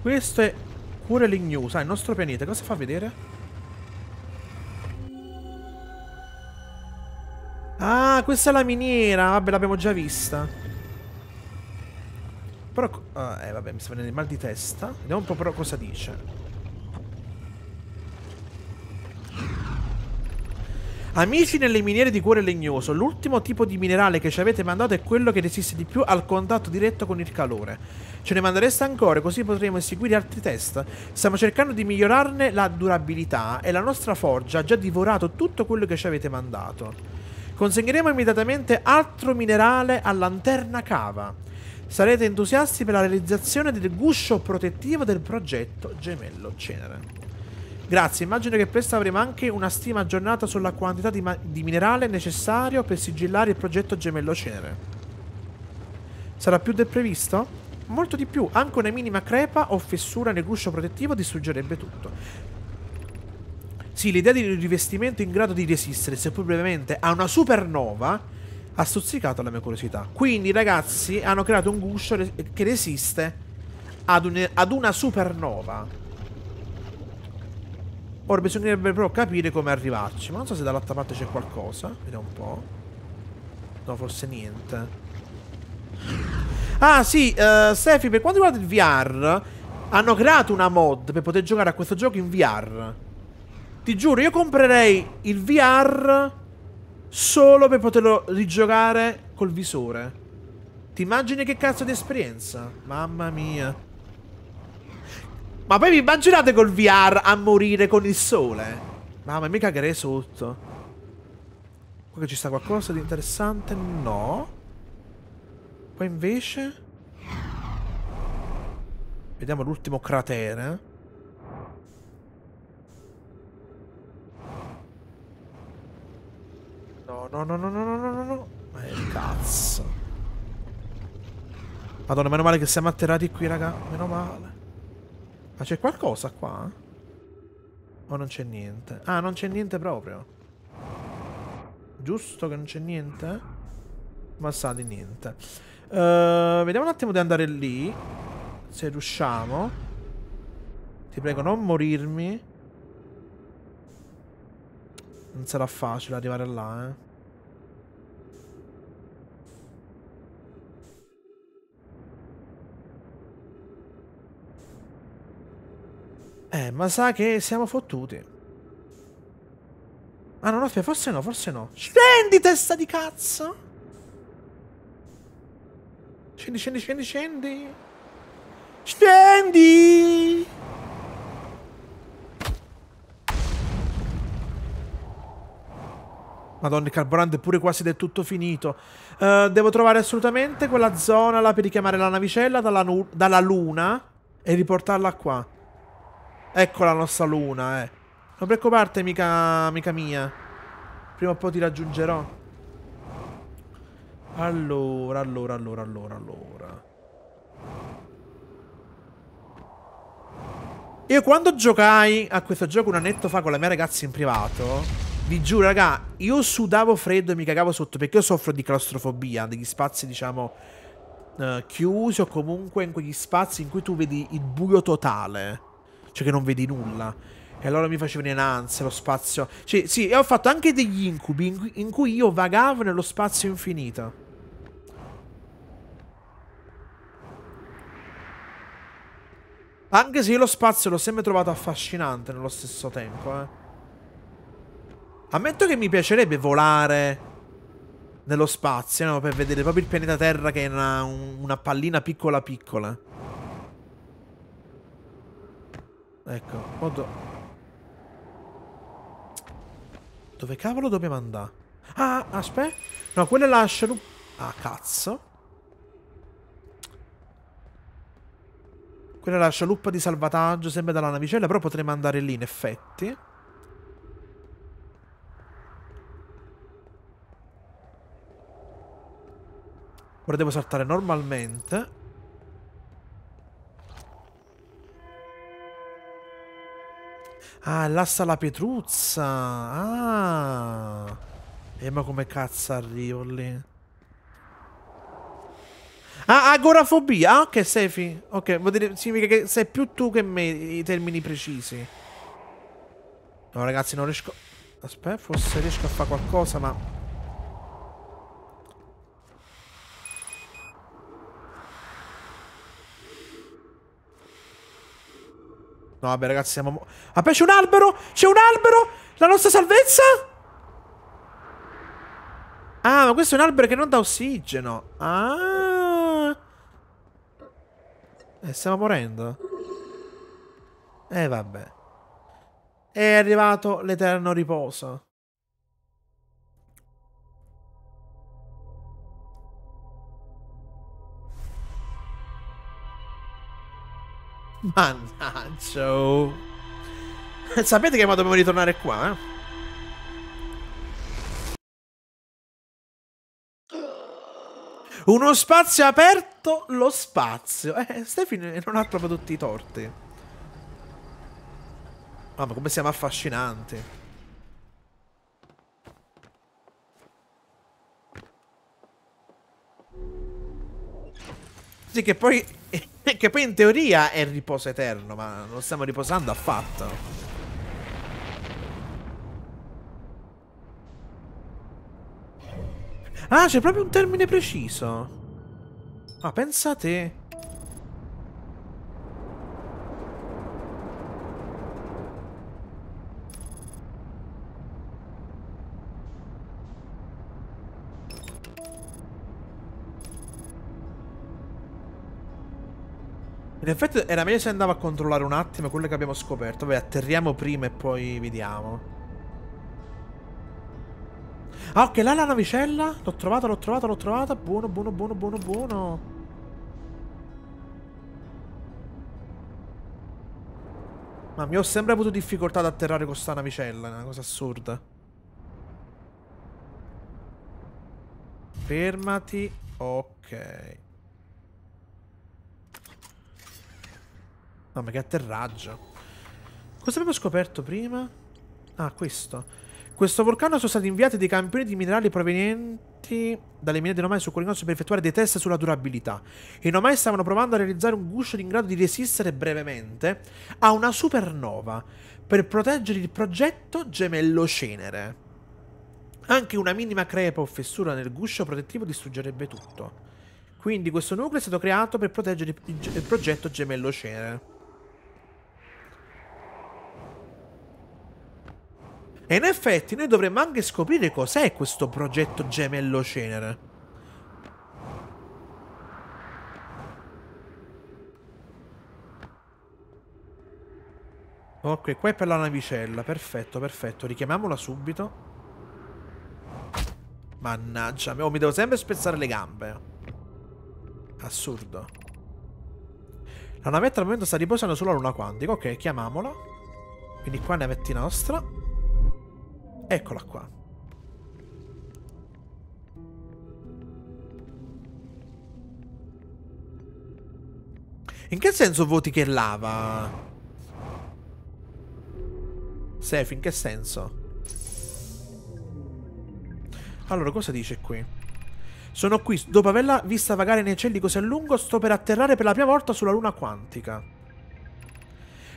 Questo è Cuore Lignosa, ah, il nostro pianeta. Cosa fa vedere? Ah, questa è la miniera. Vabbè, l'abbiamo già vista. Però... Ah, eh, vabbè, mi sta venendo il mal di testa. Vediamo un po' però cosa dice. Amici nelle miniere di cuore legnoso, l'ultimo tipo di minerale che ci avete mandato è quello che resiste di più al contatto diretto con il calore. Ce ne mandereste ancora, così potremo eseguire altri test. Stiamo cercando di migliorarne la durabilità e la nostra forgia ha già divorato tutto quello che ci avete mandato. Consegneremo immediatamente altro minerale a Lanterna Cava. Sarete entusiasti per la realizzazione del guscio protettivo del progetto Gemello Cenere. Grazie, immagino che presto avremo anche una stima aggiornata sulla quantità di, di minerale necessario per sigillare il progetto Gemello Cenere. Sarà più del previsto? Molto di più, anche una minima crepa o fessura nel guscio protettivo distruggerebbe tutto. Sì, l'idea di un rivestimento in grado di resistere, seppur brevemente, a una supernova ha stuzzicato la mia curiosità. Quindi, ragazzi, hanno creato un guscio che resiste ad, un ad una supernova. Ora bisognerebbe però capire come arrivarci. Ma non so se dall'altra parte c'è qualcosa. Vediamo un po'. No, forse niente. Ah, sì, uh, eh, Sefi, per quanto riguarda il VR, hanno creato una mod per poter giocare a questo gioco in VR. Ti giuro, io comprerei il VR solo per poterlo rigiocare col visore. Ti immagini che cazzo di esperienza? Mamma mia. Ma poi vi immaginate col VR a morire con il sole? Mamma, mica cagherei sotto. Qua ci sta qualcosa di interessante? No. Qua invece... Vediamo l'ultimo cratere. no, no, no, no, no, no, no, no. Ma che cazzo. Madonna, meno male che siamo atterrati qui, raga. Meno male. Ma c'è qualcosa qua? O non c'è niente? Ah, non c'è niente proprio. Giusto che non c'è niente? Ma sa di niente. Uh, vediamo un attimo di andare lì. Se riusciamo. Ti prego, non morirmi. Non sarà facile arrivare là, eh. Eh, ma sa che siamo fottuti. Ah no, no, forse no, forse no. Scendi, testa di cazzo! Scendi, scendi, scendi, scendi! Scendi! Madonna, il carburante è pure quasi del tutto finito. Uh, devo trovare assolutamente quella zona là per richiamare la navicella dalla, dalla luna e riportarla qua. Ecco la nostra luna, eh. Non preoccuparti, mica, mica mia. Prima o poi ti raggiungerò. Allora, allora, allora, allora, allora. Io quando giocai a questo gioco un annetto fa con la mia ragazza in privato, vi giuro, raga, io sudavo freddo e mi cagavo sotto perché io soffro di claustrofobia, degli spazi, diciamo, eh, chiusi o comunque in quegli spazi in cui tu vedi il buio totale cioè che non vedi nulla. E allora mi faceva venire un'ansia lo spazio. Cioè, sì, e ho fatto anche degli incubi in cui, in cui io vagavo nello spazio infinito. Anche se io lo spazio l'ho sempre trovato affascinante nello stesso tempo, eh. Ammetto che mi piacerebbe volare nello spazio, no? Per vedere proprio il pianeta Terra che è una, una pallina piccola piccola. Ecco, do... Dove cavolo dobbiamo andare? Ah, aspetta. No, quella lascia... Ah, cazzo. Quella lascia loop di salvataggio, sempre dalla navicella, però potremmo andare lì in effetti. Ora devo saltare normalmente. Ah, l'assa la pietruzza. Ah. E eh, ma come cazzo arrivo lì? Ah, agorafobia. Ah, ok, Sefi. Ok, vuol dire, significa che sei più tu che me i termini precisi. No, ragazzi, non riesco... Aspetta, forse riesco a fare qualcosa, ma... No, vabbè, ragazzi, siamo. Vabbè, ah, c'è un albero! C'è un albero! La nostra salvezza? Ah, ma questo è un albero che non dà ossigeno. Ah. Eh, stiamo morendo. Eh, vabbè. È arrivato l'eterno riposo. Mannaggia. Oh. Sapete che ma dobbiamo ritornare qua? Eh? Uno spazio aperto, lo spazio. Eh, Stefani non ha proprio tutti i torti. Mamma, come siamo affascinanti. Sì, che poi che poi in teoria è riposo eterno, ma non stiamo riposando affatto. Ah, c'è proprio un termine preciso. Ma ah, a te. In effetti era meglio se andavo a controllare un attimo quello che abbiamo scoperto. Vabbè, atterriamo prima e poi vediamo. Ah, ok, là la navicella. L'ho trovata, l'ho trovata, l'ho trovata. Buono, buono, buono, buono, buono. Ma mi ho sempre avuto difficoltà ad atterrare con sta navicella. È una cosa assurda. Fermati. Ok. No, ma che atterraggio. Cosa abbiamo scoperto prima? Ah, questo. Questo vulcano sono stati inviati dei campioni di minerali provenienti dalle mine di Nomai su Corinozzo per effettuare dei test sulla durabilità. I Nomai stavano provando a realizzare un guscio in grado di resistere brevemente a una supernova per proteggere il progetto gemello cenere. Anche una minima crepa o fessura nel guscio protettivo distruggerebbe tutto. Quindi questo nucleo è stato creato per proteggere il, il progetto gemello cenere. E in effetti noi dovremmo anche scoprire cos'è questo progetto gemello cenere. Ok, qua è per la navicella. Perfetto, perfetto. Richiamiamola subito. Mannaggia, oh, mi devo sempre spezzare le gambe. Assurdo. La navetta al momento sta riposando sulla luna quantica. Ok, chiamiamola. Quindi qua è navetti nostra. Eccola qua. In che senso voti che lava? Sef, in che senso? Allora, cosa dice qui? Sono qui, dopo averla vista vagare nei cieli così a lungo, sto per atterrare per la prima volta sulla luna quantica.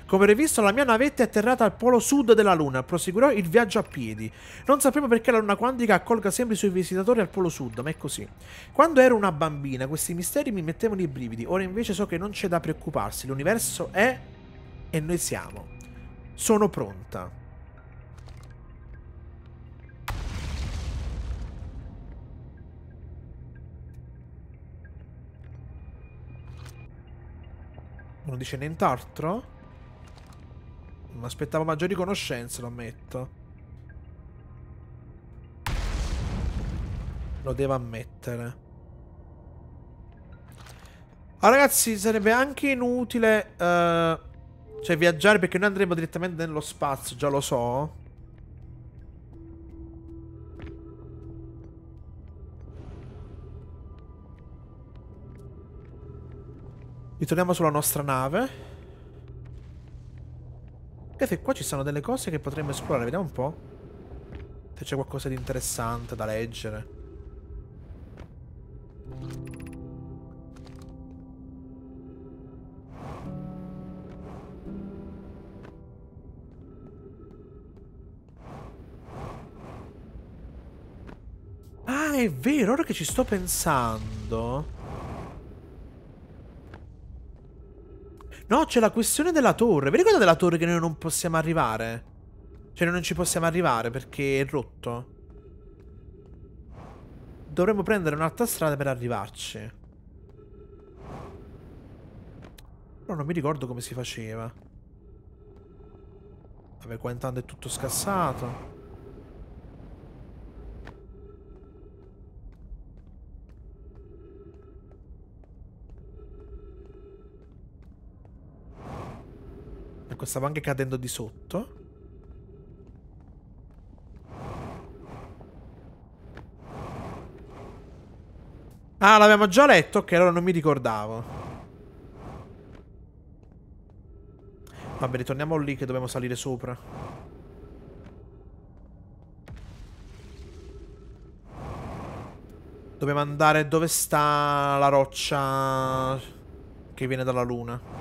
Come previsto, la mia navetta è atterrata al polo sud della Luna. Proseguirò il viaggio a piedi. Non sapevo perché la Luna Quantica accolga sempre i suoi visitatori al polo sud, ma è così. Quando ero una bambina, questi misteri mi mettevano i brividi. Ora invece so che non c'è da preoccuparsi. L'universo è e noi siamo. Sono pronta. Non dice nient'altro? Mi aspettavo maggiori conoscenze, lo ammetto. Lo devo ammettere. Ah, ragazzi, sarebbe anche inutile... Uh, cioè, viaggiare perché noi andremo direttamente nello spazio, già lo so. Ritorniamo sulla nostra nave. Deve qua ci sono delle cose che potremmo esplorare, vediamo un po'. Se c'è qualcosa di interessante da leggere. Ah, è vero, ora che ci sto pensando. No, c'è la questione della torre. Vi ricordate la torre che noi non possiamo arrivare? Cioè, noi non ci possiamo arrivare perché è rotto. Dovremmo prendere un'altra strada per arrivarci. Però non mi ricordo come si faceva. Vabbè, qua intanto è tutto scassato. Ecco, eh, stavo anche cadendo di sotto. Ah, l'abbiamo già letto? Ok, allora non mi ricordavo. Vabbè, ritorniamo lì che dobbiamo salire sopra. Dobbiamo andare dove sta la roccia che viene dalla luna.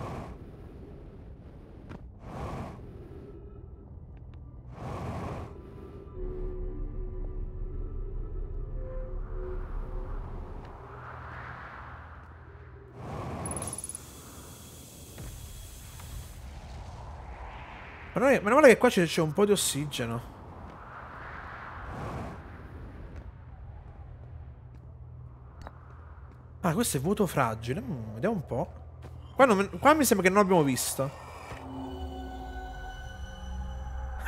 male, meno male che qua c'è un po' di ossigeno. Ah, questo è vuoto fragile. Mm, vediamo un po'. Qua, non, qua mi sembra che non l'abbiamo visto.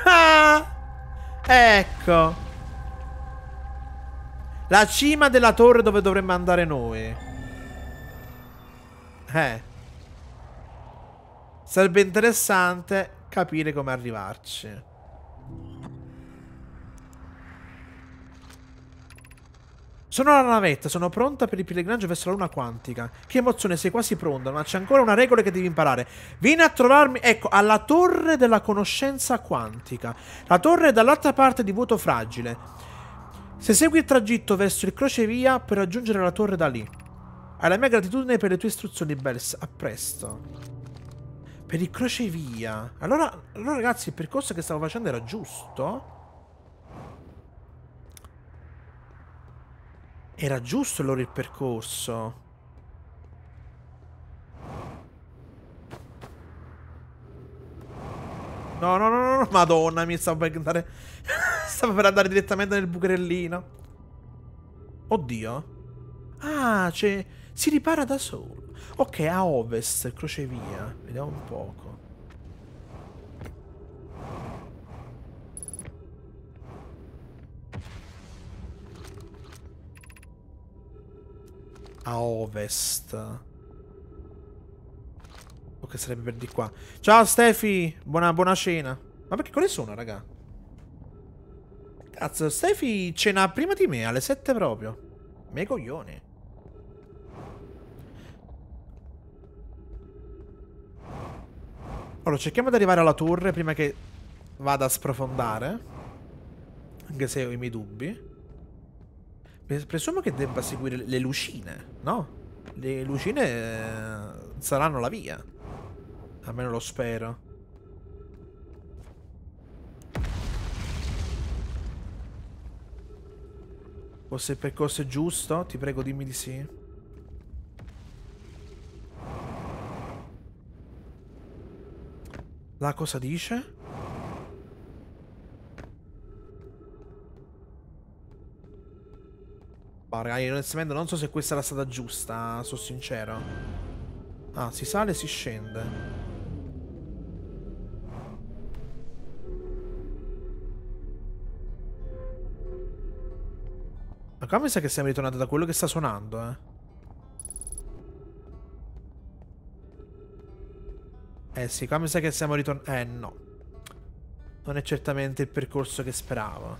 Ah! Ecco. La cima della torre dove dovremmo andare noi. Eh. Sarebbe interessante capire come arrivarci. Sono alla navetta, sono pronta per il pellegrinaggio verso la luna quantica. Che emozione, sei quasi pronta, ma c'è ancora una regola che devi imparare. Vieni a trovarmi, ecco, alla torre della conoscenza quantica. La torre è dall'altra parte di vuoto fragile. Se segui il tragitto verso il crocevia, puoi raggiungere la torre da lì. Hai la mia gratitudine per le tue istruzioni, Bells. A presto. Per il crocevia. Allora, allora ragazzi, il percorso che stavo facendo era giusto? Era giusto allora il percorso. No, no, no, no, madonna, mi stavo per andare... stavo per andare direttamente nel bucherellino. Oddio. Ah, c'è... Si ripara da solo. Ok, a ovest, crocevia. Vediamo un poco. A ovest. Ok, sarebbe per di qua. Ciao Stefi, buona, buona cena. Ma perché quali sono, raga? Cazzo, Stefi cena prima di me, alle 7 proprio. Me coglioni. Allora, cerchiamo di arrivare alla torre prima che vada a sprofondare. Anche se ho i miei dubbi. Presumo che debba seguire le lucine, no? Le lucine eh, saranno la via. Almeno lo spero. O se il percorso è giusto, ti prego dimmi di sì. La cosa dice? Barra, onestamente non so se questa è la stata giusta, sono sincero. Ah, si sale e si scende. Ma qua mi sa che siamo ritornati da quello che sta suonando, eh. Eh sì, qua mi sa che siamo ritornati... Eh no. Non è certamente il percorso che speravo.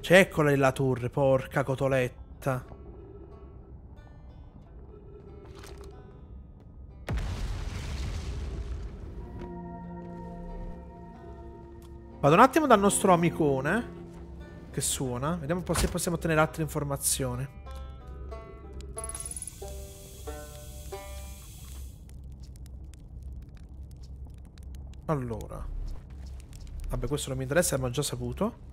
C'è eccola la torre, porca cotoletta. Vado un attimo dal nostro amicone che suona. Vediamo un po' se possiamo ottenere altre informazioni. Allora. Vabbè, questo non mi interessa, l'abbiamo già saputo.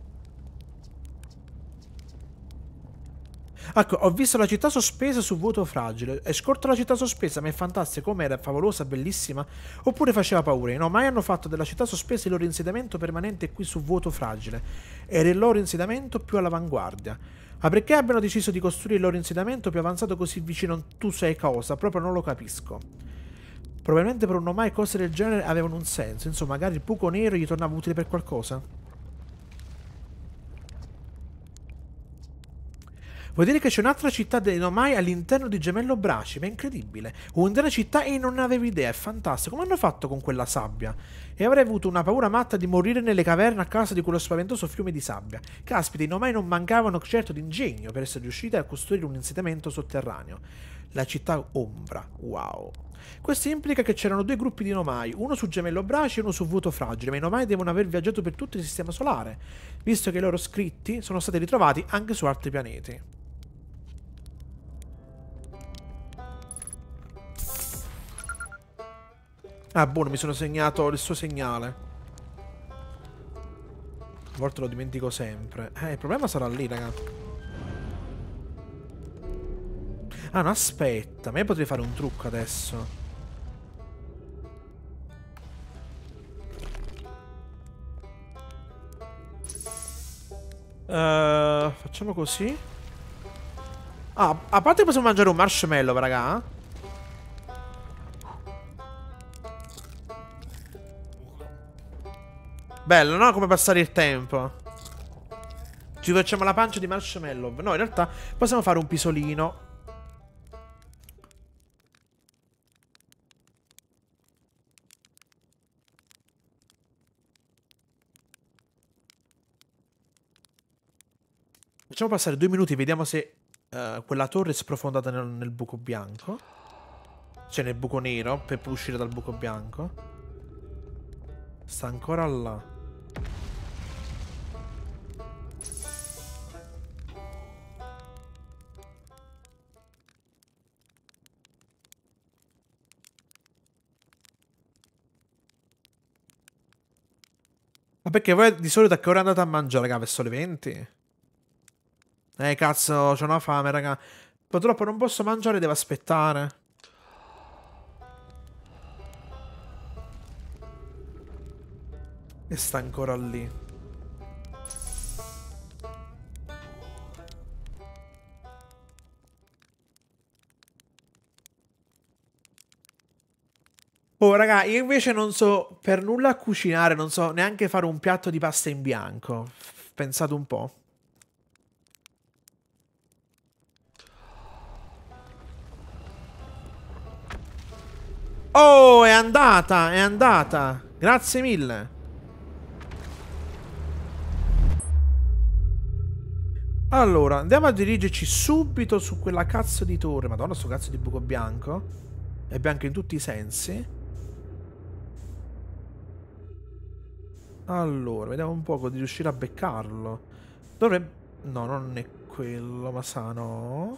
Ecco, ho visto la città sospesa su vuoto fragile. E scorto la città sospesa, ma è fantastica, com'era, favolosa, bellissima. Oppure faceva paura. No, mai hanno fatto della città sospesa il loro insediamento permanente qui su vuoto fragile. Era il loro insediamento più all'avanguardia. Ma perché abbiano deciso di costruire il loro insediamento più avanzato così vicino a tu sei cosa? Proprio non lo capisco. Probabilmente per un ormai cose del genere avevano un senso, insomma magari il buco nero gli tornava utile per qualcosa. Vuol dire che c'è un'altra città dei Nomai all'interno di Gemello Braci, ma è incredibile. Un'intera città e non avevo idea, è fantastico. Come hanno fatto con quella sabbia? E avrei avuto una paura matta di morire nelle caverne a causa di quello spaventoso fiume di sabbia. Caspita, i Nomai non mancavano certo di ingegno per essere riusciti a costruire un insediamento sotterraneo la città ombra. Wow. Questo implica che c'erano due gruppi di nomai, uno su gemello brace e uno su vuoto fragile, ma i nomai devono aver viaggiato per tutto il sistema solare, visto che i loro scritti sono stati ritrovati anche su altri pianeti. Ah, buono, mi sono segnato il suo segnale. A volte lo dimentico sempre. Eh, il problema sarà lì, raga. Ah no, aspetta, ma io potrei fare un trucco adesso. Uh, facciamo così. Ah, a parte possiamo mangiare un marshmallow, raga. Eh? Bello, no? Come passare il tempo. Ci facciamo la pancia di marshmallow. No, in realtà possiamo fare un pisolino. Facciamo passare due minuti, e vediamo se uh, quella torre è sprofondata nel, nel, buco bianco. Cioè nel buco nero, per uscire dal buco bianco. Sta ancora là. Ma perché voi di solito a che ora andate a mangiare, raga? Verso le 20? Eh, cazzo, c'ho una fame, raga. Purtroppo non posso mangiare, devo aspettare. E sta ancora lì. Oh, raga, io invece non so per nulla cucinare, non so neanche fare un piatto di pasta in bianco. Pensate un po'. Oh, è andata, è andata. Grazie mille. Allora, andiamo a dirigerci subito su quella cazzo di torre. Madonna, sto cazzo di buco bianco. È bianco in tutti i sensi. Allora, vediamo un po' di riuscire a beccarlo. Dovrebbe... No, non è quello, ma sa no.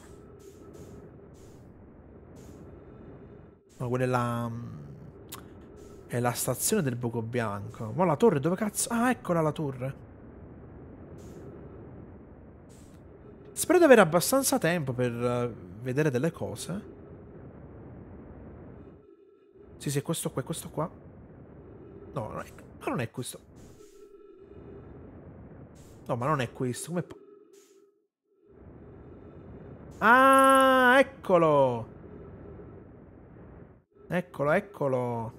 No, quella è la... È la stazione del buco bianco. Ma la torre dove cazzo... Ah, eccola la torre. Spero di avere abbastanza tempo per eh, vedere delle cose. Sì, sì, è questo qua, è questo qua. No, non è... ma non è questo. No, ma non è questo. Come... Ah, eccolo! Eccolo, eccolo.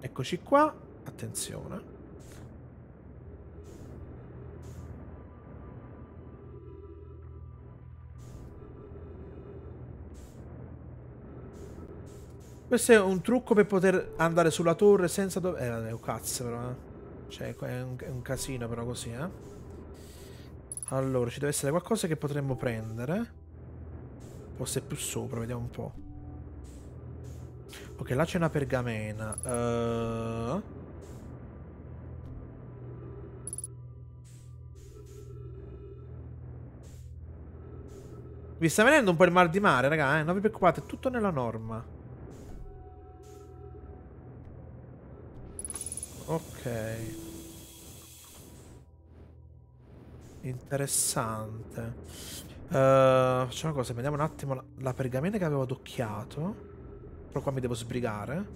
Eccoci qua. Attenzione. Questo è un trucco per poter andare sulla torre senza dover... Eh, vabbè, un cazzo però, eh. Cioè, è un, è un casino però così, eh. Allora, ci deve essere qualcosa che potremmo prendere. Forse più sopra, vediamo un po'. Ok, là c'è una pergamena. Uh... Eh? Vi sta venendo un po' il mal di mare, raga, eh? Non vi preoccupate, è tutto nella norma. Ok. Interessante. Uh, facciamo una cosa, vediamo un attimo la, la pergamena che avevo adocchiato. Però qua mi devo sbrigare.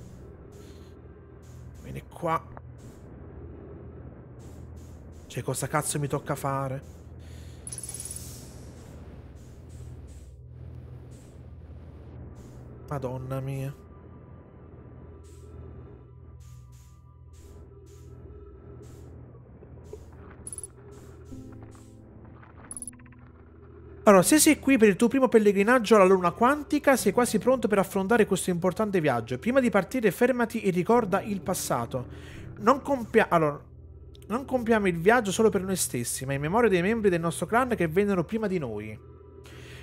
Vieni qua. Cioè, cosa cazzo mi tocca fare? Madonna mia. Allora, se sei qui per il tuo primo pellegrinaggio alla Luna Quantica, sei quasi pronto per affrontare questo importante viaggio. Prima di partire, fermati e ricorda il passato. Non, compia allora, non compiamo il viaggio solo per noi stessi, ma in memoria dei membri del nostro clan che vennero prima di noi.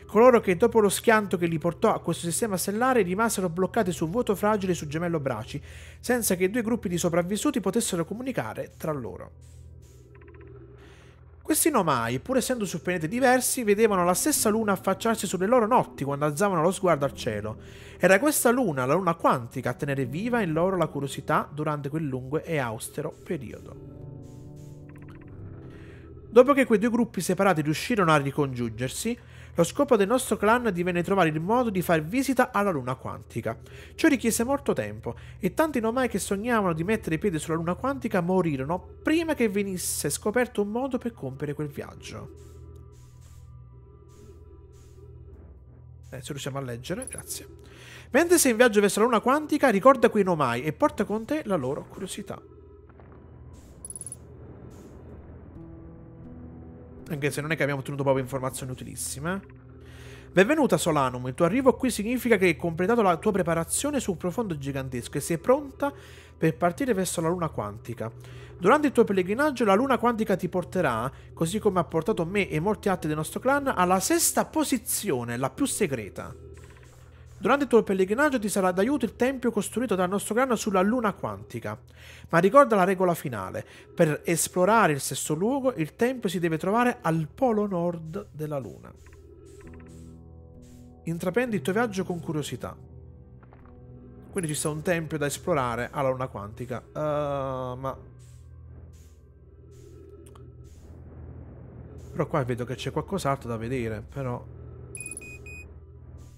Coloro che dopo lo schianto che li portò a questo sistema stellare rimasero bloccati su vuoto fragile su gemello Braci, senza che i due gruppi di sopravvissuti potessero comunicare tra loro. Questi nomai, pur essendo su pianeti diversi, vedevano la stessa luna affacciarsi sulle loro notti quando alzavano lo sguardo al cielo. Era questa luna, la luna quantica, a tenere viva in loro la curiosità durante quel lungo e austero periodo. Dopo che quei due gruppi separati riuscirono a ricongiungersi, lo scopo del nostro clan divenne trovare il modo di far visita alla luna quantica. Ciò richiese molto tempo e tanti nomai che sognavano di mettere piede sulla luna quantica morirono prima che venisse scoperto un modo per compiere quel viaggio. Adesso riusciamo a leggere, grazie. Mentre sei in viaggio verso la luna quantica, ricorda quei nomai e porta con te la loro curiosità. anche se non è che abbiamo ottenuto proprio informazioni utilissime. Benvenuta Solanum, il tuo arrivo qui significa che hai completato la tua preparazione su un profondo gigantesco e sei pronta per partire verso la luna quantica. Durante il tuo pellegrinaggio la luna quantica ti porterà, così come ha portato me e molti altri del nostro clan, alla sesta posizione, la più segreta. Durante il tuo pellegrinaggio ti sarà d'aiuto il tempio costruito dal nostro grano sulla luna quantica. Ma ricorda la regola finale: per esplorare il stesso luogo, il tempio si deve trovare al polo nord della luna. Intraprendi il tuo viaggio con curiosità. Quindi ci sta un tempio da esplorare alla luna quantica. Uh, ma Però qua vedo che c'è qualcos'altro da vedere, però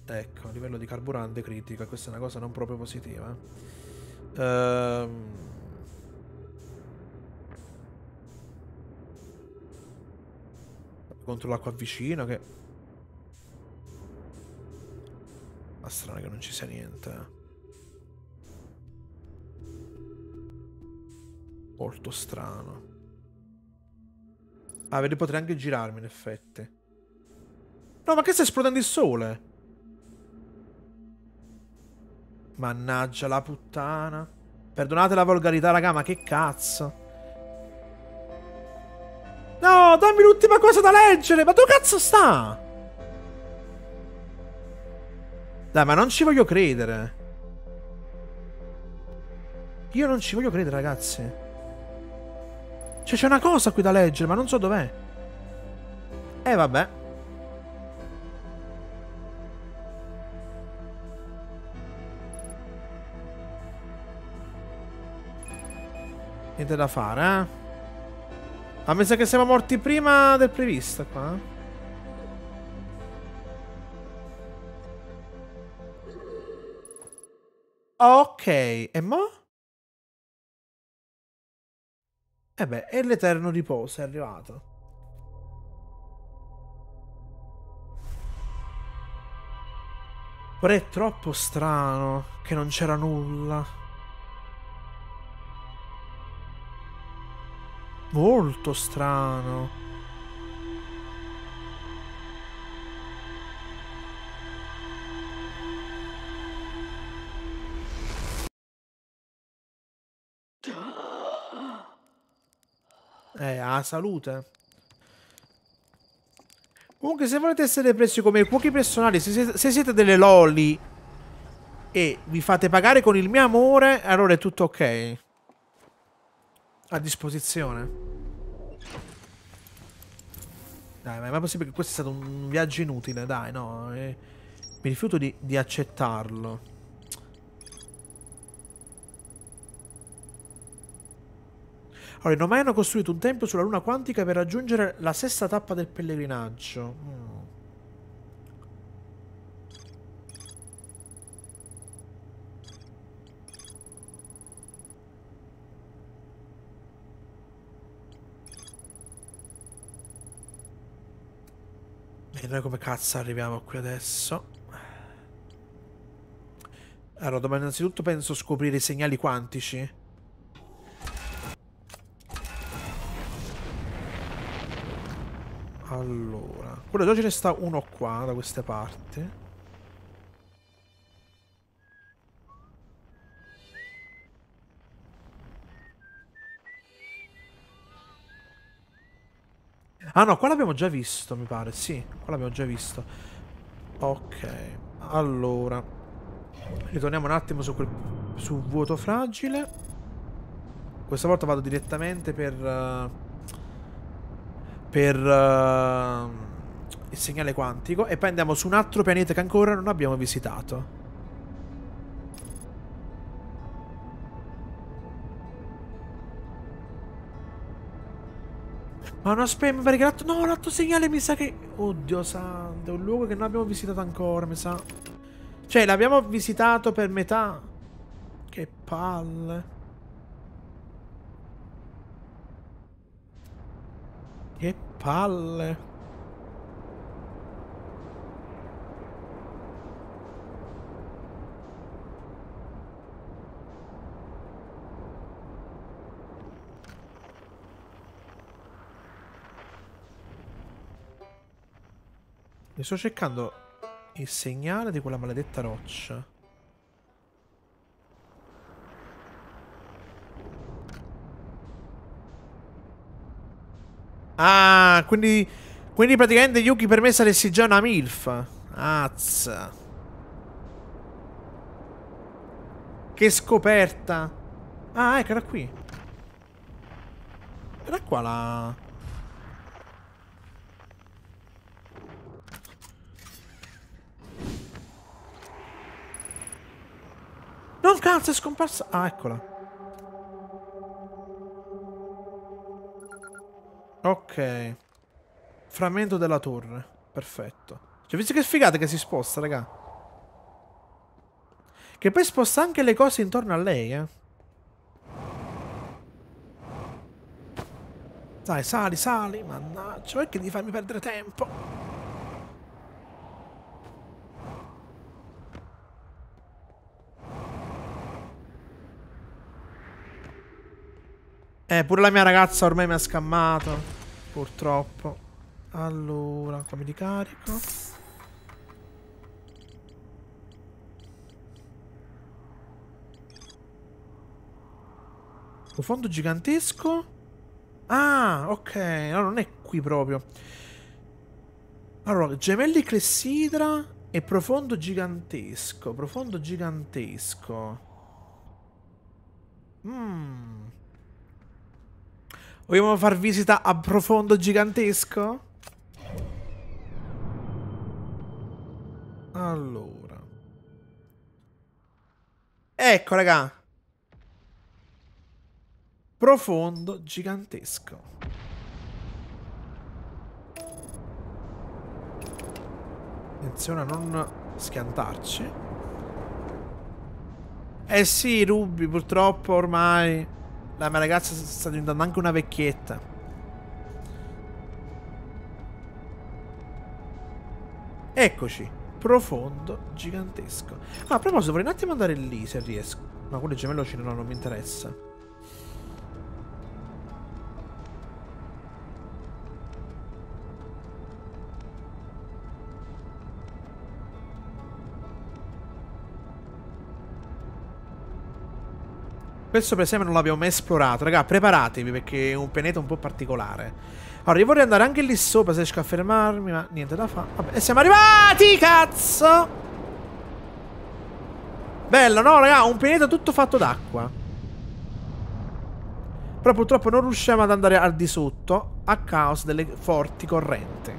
Ecco, livello di carburante critico, e questa è una cosa non proprio positiva. Eh. Ehm... Contro l'acqua vicina che... Ma strano che non ci sia niente. Eh. Molto strano. Ah, vedi, potrei anche girarmi in effetti. No, ma che sta esplodendo il sole? Mannaggia la puttana. Perdonate la volgarità, raga, ma che cazzo. No, dammi l'ultima cosa da leggere. Ma dove cazzo sta? Dai, ma non ci voglio credere. Io non ci voglio credere, ragazzi. Cioè, c'è una cosa qui da leggere, ma non so dov'è. E eh, vabbè. Niente da fare, eh? Ah, mi sa che siamo morti prima del previsto qua. Eh? Ah, ok, e mo? E eh beh, e l'eterno riposo è arrivato. Però è troppo strano che non c'era nulla. molto strano. Eh, a salute. Comunque, se volete essere presi come cuochi personali, se, se siete delle loli e vi fate pagare con il mio amore, allora è tutto ok a disposizione. Dai, ma è mai possibile che questo sia stato un viaggio inutile? Dai, no. Eh, mi rifiuto di, di accettarlo. Allora, i Nomai hanno costruito un tempio sulla luna quantica per raggiungere la sesta tappa del pellegrinaggio. Mm. E noi come cazzo arriviamo qui adesso? Allora, domani innanzitutto penso scoprire i segnali quantici. Allora, quello già ce ne sta uno qua da queste parti. Ah no, qua l'abbiamo già visto, mi pare. Sì, qua l'abbiamo già visto. Ok, allora. Ritorniamo un attimo su quel... su vuoto fragile. Questa volta vado direttamente per... Uh, per... Uh, il segnale quantico. E poi andiamo su un altro pianeta che ancora non abbiamo visitato. Ma una spam mi pare che No, un altro segnale mi sa che... Oddio santo, è un luogo che non abbiamo visitato ancora, mi sa. Cioè, l'abbiamo visitato per metà. Che palle. Che palle. E sto cercando il segnale di quella maledetta roccia. Ah, quindi... Quindi praticamente Yuki per me saresti già una MILF. Azza. Che scoperta. Ah, ecco, era qui. Era qua la... No, cazzo, è scomparsa. Ah, eccola. Ok. Frammento della torre. Perfetto. Cioè, visto che sfigate che si sposta, raga. Che poi sposta anche le cose intorno a lei, eh. Dai, sali, sali. Mannaggia, perché devi farmi perdere tempo? Eh, pure la mia ragazza ormai mi ha scammato. Purtroppo. Allora, qua mi ricarico. Un fondo gigantesco? Ah, ok. Allora non è qui proprio. Allora, gemelli clessidra e profondo gigantesco. Profondo gigantesco. Mmm. Vogliamo far visita a profondo gigantesco? Allora. Ecco, raga. Profondo gigantesco. Attenzione a non schiantarci. Eh sì, Rubi, purtroppo ormai... La mia ragazza sta diventando anche una vecchietta. Eccoci. Profondo, gigantesco. ah, a proposito, vorrei un attimo andare lì se riesco. Ma quello gemello ce ne no, non mi interessa. Questo per esempio non l'abbiamo mai esplorato. Raga, preparatevi perché è un pianeta un po' particolare. Allora, io vorrei andare anche lì sopra se riesco a fermarmi, ma niente da fare. Vabbè, e siamo arrivati, cazzo! Bello, no, raga, un pianeta tutto fatto d'acqua. Però purtroppo non riusciamo ad andare al di sotto a causa delle forti correnti.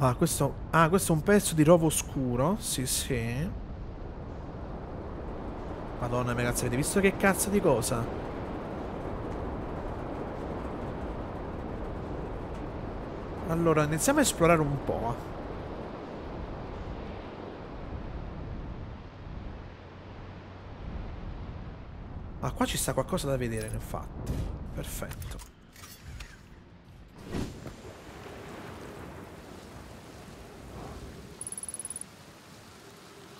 Ah questo, ah, questo è un pezzo di rovo scuro. Sì, sì. Madonna, ragazzi, avete visto che cazzo di cosa? Allora, iniziamo a esplorare un po'. Ah, qua ci sta qualcosa da vedere, infatti. Perfetto.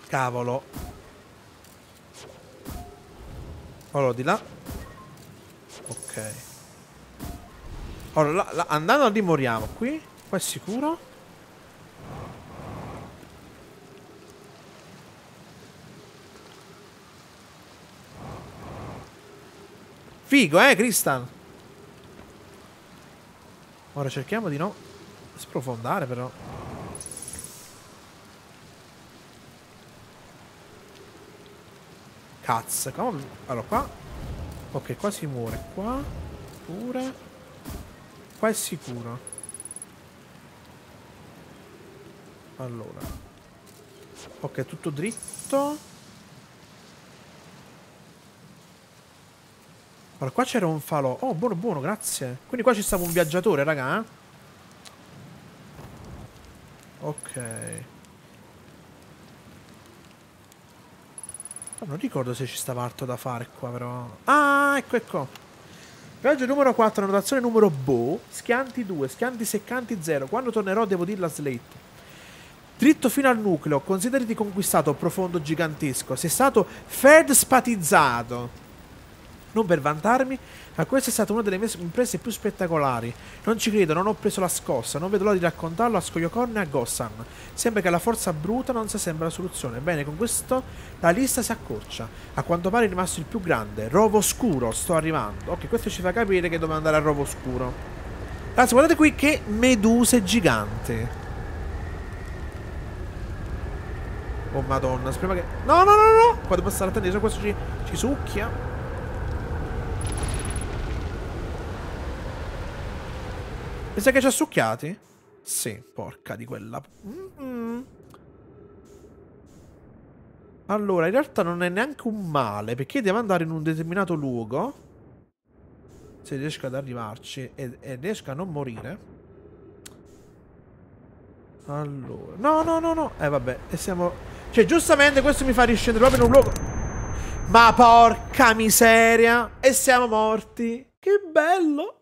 Cavolo. Allora, di là. Ok. Allora, là, là, andando lì moriamo. Qui? Qua è sicuro? Figo, eh, Cristal. Ora cerchiamo di no sprofondare, però. cazzo. Allora, qua... Ok, qua si muore. Qua... Pure... Qua è sicuro. Allora. Ok, tutto dritto. Allora, qua c'era un falò. Oh, buono, buono, grazie. Quindi qua ci stava un viaggiatore, raga. Eh? Ok. Non ricordo se ci stava altro da fare qua però. Ah, ecco, ecco. Viaggio numero 4, notazione numero Bo. Schianti 2, schianti seccanti 0. Quando tornerò devo dirla a Slate. Dritto fino al nucleo, considerati conquistato, profondo, gigantesco. Sei stato fed spatizzato. Non per vantarmi, ma questa è stata una delle mie imprese più spettacolari. Non ci credo, non ho preso la scossa, non vedo l'ora di raccontarlo a Scogliocorne e a Gossam. Sembra che la forza bruta non sia sempre la soluzione. Bene, con questo la lista si accorcia. A quanto pare è rimasto il più grande. Rovo Oscuro, sto arrivando. Ok, questo ci fa capire che dobbiamo andare a Rovo Oscuro. Ragazzi, guardate qui che meduse gigante. Oh madonna, speriamo che... No, no, no, no! Qua dobbiamo stare attenti, questo ci, ci succhia. Pensa che ci ha succhiati? Sì, porca di quella... Mm -mm. Allora, in realtà non è neanche un male, perché devo andare in un determinato luogo. Se riesco ad arrivarci e, e riesco a non morire. Allora... No, no, no, no. Eh, vabbè. E siamo... Cioè, giustamente questo mi fa riscendere proprio in un luogo... Ma porca miseria! E siamo morti! Che bello!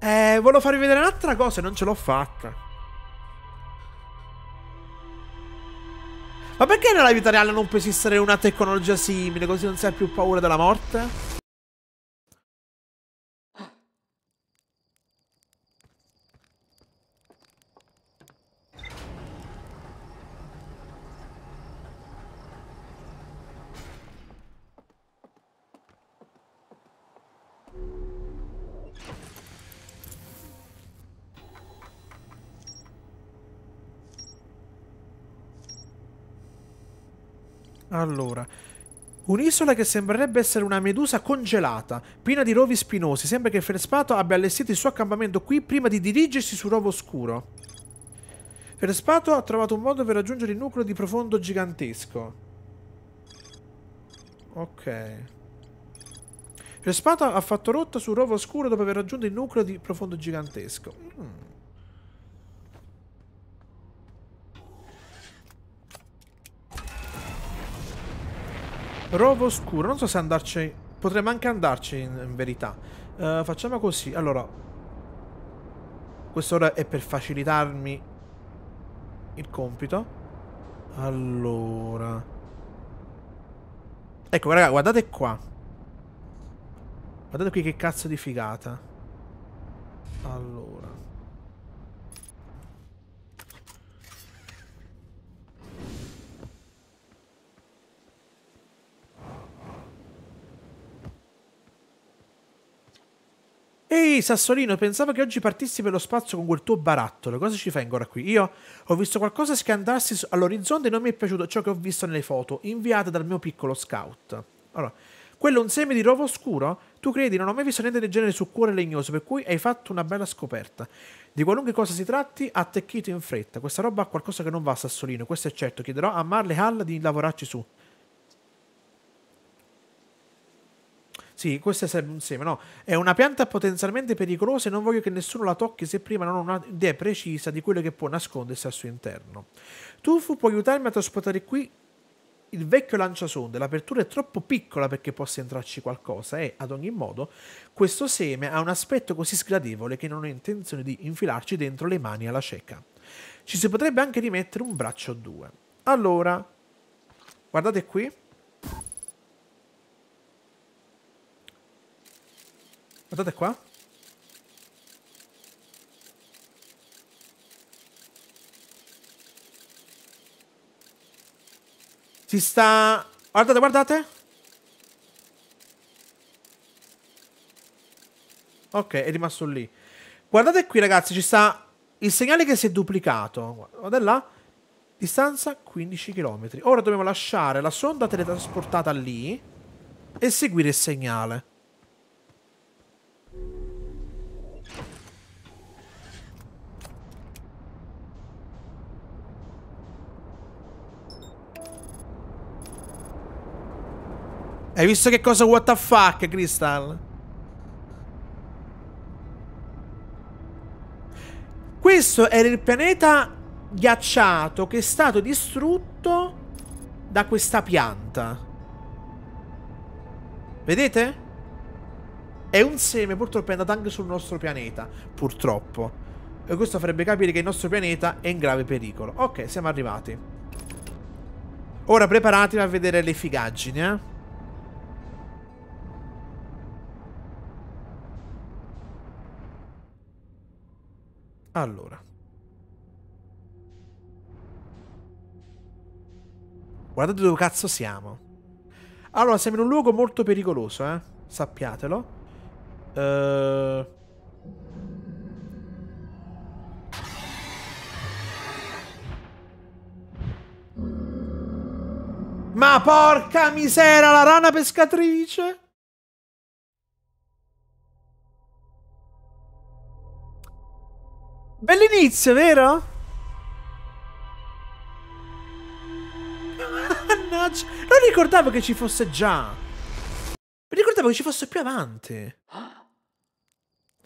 Eh, volevo farvi vedere un'altra cosa e non ce l'ho fatta. Ma perché nella vita reale non può esistere una tecnologia simile così non si ha più paura della morte? Allora, Un'isola che sembrerebbe essere una medusa congelata, piena di rovi spinosi. Sembra che il Ferspato abbia allestito il suo accampamento qui prima di dirigersi su rovo oscuro. Ferspato ha trovato un modo per raggiungere il nucleo di profondo gigantesco. Ok. Ferspato ha fatto rotta su rovo oscuro dopo aver raggiunto il nucleo di profondo gigantesco. Mmm. Rovo scuro. Non so se andarci... Potremmo anche andarci in, in verità. Uh, facciamo così. Allora. Questo ora è per facilitarmi il compito. Allora. Ecco, raga, guardate qua. Guardate qui che cazzo di figata. Allora. Ehi Sassolino, pensavo che oggi partissi per lo spazio con quel tuo barattolo. Cosa ci fai ancora qui? Io ho visto qualcosa scandarsi all'orizzonte e non mi è piaciuto ciò che ho visto nelle foto, inviate dal mio piccolo scout. Allora, quello è un seme di rovo oscuro? Tu credi, non ho mai visto niente del genere su cuore legnoso, per cui hai fatto una bella scoperta. Di qualunque cosa si tratti, attecchito in fretta. Questa roba ha qualcosa che non va a Sassolino, questo è certo. Chiederò a Marley Hall di lavorarci su. Sì, questo è un seme, no? È una pianta potenzialmente pericolosa e non voglio che nessuno la tocchi se prima non ho un'idea precisa di quello che può nascondersi al suo interno. Tufu può aiutarmi a trasportare qui il vecchio lanciasonde, l'apertura è troppo piccola perché possa entrarci qualcosa e, ad ogni modo, questo seme ha un aspetto così sgradevole che non ho intenzione di infilarci dentro le mani alla cieca. Ci si potrebbe anche rimettere un braccio o due. Allora, guardate qui. Guardate qua. Si sta... Guardate, guardate. Ok, è rimasto lì. Guardate qui, ragazzi, ci sta il segnale che si è duplicato. Guardate là. Distanza 15 km. Ora dobbiamo lasciare la sonda teletrasportata lì e seguire il segnale. Hai visto che cosa what the fuck, Crystal? Questo era il pianeta ghiacciato che è stato distrutto da questa pianta. Vedete? È un seme, purtroppo è andato anche sul nostro pianeta. Purtroppo. E questo farebbe capire che il nostro pianeta è in grave pericolo. Ok, siamo arrivati. Ora preparatevi a vedere le figaggini, eh. Allora. Guardate dove cazzo siamo. Allora, siamo in un luogo molto pericoloso, eh. Sappiatelo. Uh... Ma porca misera, la rana pescatrice! Bell'inizio, vero? Mannaggia. Non ricordavo che ci fosse già. Mi ricordavo che ci fosse più avanti. Ah.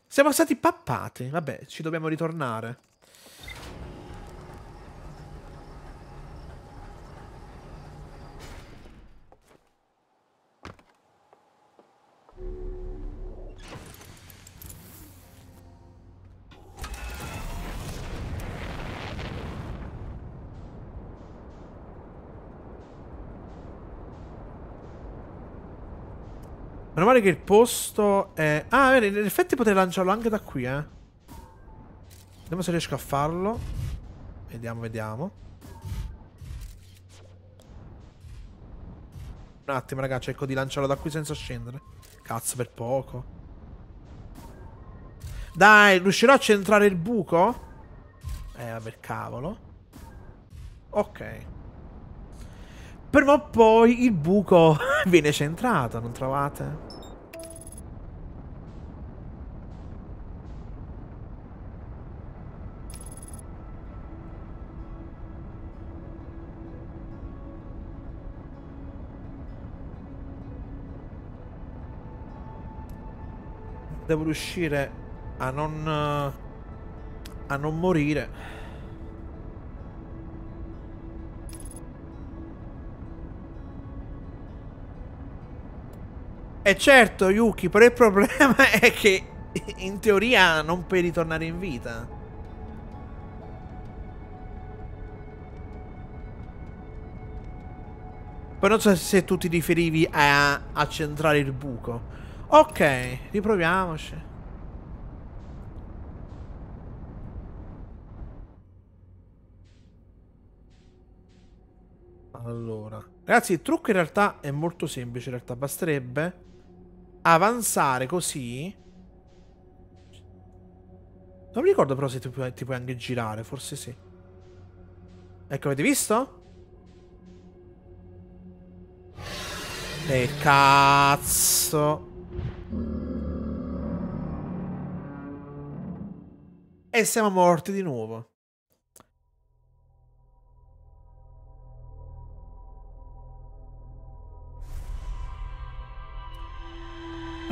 Siamo stati pappati. Vabbè, ci dobbiamo ritornare. Meno male che il posto è... Ah, bene, in effetti potrei lanciarlo anche da qui, eh. Vediamo se riesco a farlo. Vediamo, vediamo. Un attimo, raga, cerco di lanciarlo da qui senza scendere. Cazzo, per poco. Dai, riuscirò a centrare il buco? Eh, vabbè, cavolo. Ok. Però poi il buco viene centrato, non trovate? Devo riuscire a non... Eh, a non morire. E eh, certo, Yuki, però il problema è che in teoria non puoi ritornare in vita. Poi non so se tu ti riferivi a, a centrare il buco. Ok, riproviamoci. Allora, ragazzi, il trucco in realtà è molto semplice, in realtà basterebbe avanzare così. Non mi ricordo però se ti puoi, ti puoi anche girare, forse sì. Ecco, avete visto? E cazzo. E siamo morti di nuovo.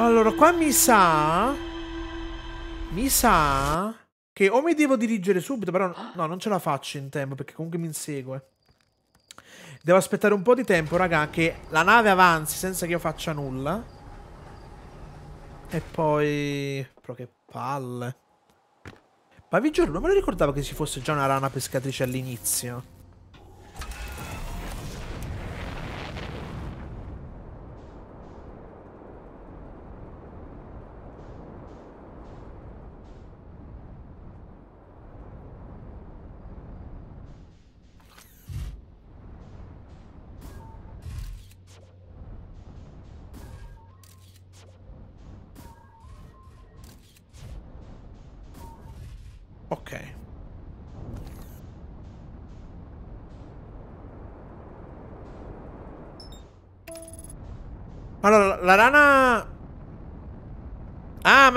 Allora, qua mi sa... Mi sa... Che o mi devo dirigere subito, però... No, non ce la faccio in tempo, perché comunque mi insegue. Devo aspettare un po' di tempo, raga, che la nave avanzi senza che io faccia nulla. E poi... Però che palle. Ma vi giuro, non me lo ricordavo che ci fosse già una rana pescatrice all'inizio.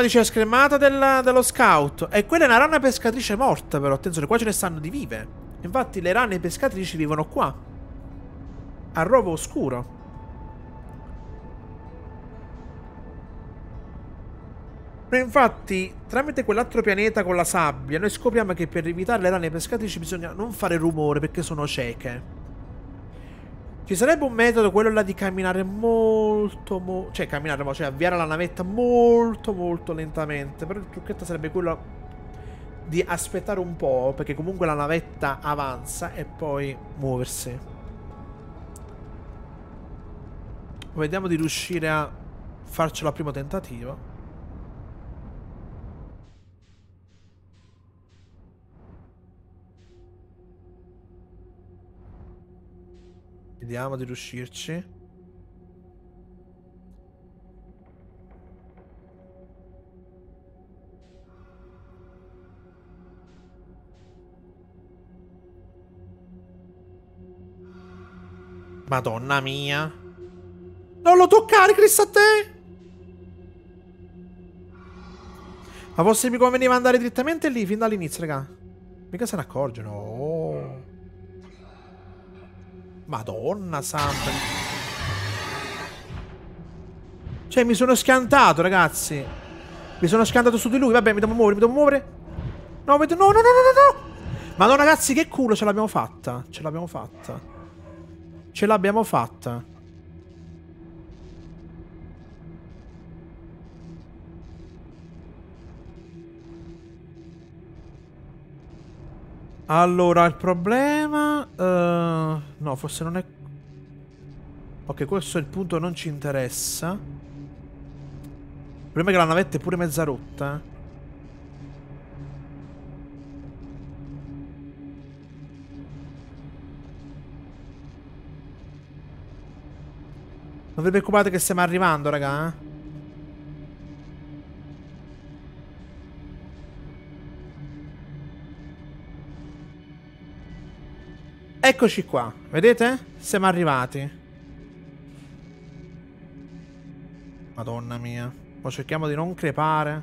dice scremata della, dello scout. E quella è una rana pescatrice morta, però. Attenzione, qua ce ne stanno di vive. Infatti, le rane pescatrici vivono qua. A rovo oscuro. Noi infatti, tramite quell'altro pianeta con la sabbia, noi scopriamo che per evitare le rane pescatrici bisogna non fare rumore perché sono cieche. Ci sarebbe un metodo, quello là di camminare molto, mo cioè camminare, cioè avviare la navetta molto molto lentamente, però il trucchetto sarebbe quello di aspettare un po', perché comunque la navetta avanza e poi muoversi. Vediamo di riuscire a farcela al primo tentativo. Vediamo di riuscirci. Madonna mia. Non lo toccare, Chris, a te! Ma forse mi conveniva andare direttamente lì, fin dall'inizio, raga. Mica se ne accorgono. Oh. Madonna santa. Cioè, mi sono schiantato, ragazzi. Mi sono schiantato su di lui. Vabbè, mi devo muovere, mi devo muovere. No, no, no, no, no, no, Ma ragazzi, che culo, ce l'abbiamo fatta. Ce l'abbiamo fatta. Ce l'abbiamo fatta. Allora, il problema... Uh, no, forse non è... Ok, questo è il punto, non ci interessa. Il problema è che la navetta è pure mezza rotta. Eh. Non vi preoccupate che stiamo arrivando, raga, eh? Eccoci qua, vedete? Siamo arrivati. Madonna mia. Poi cerchiamo di non crepare.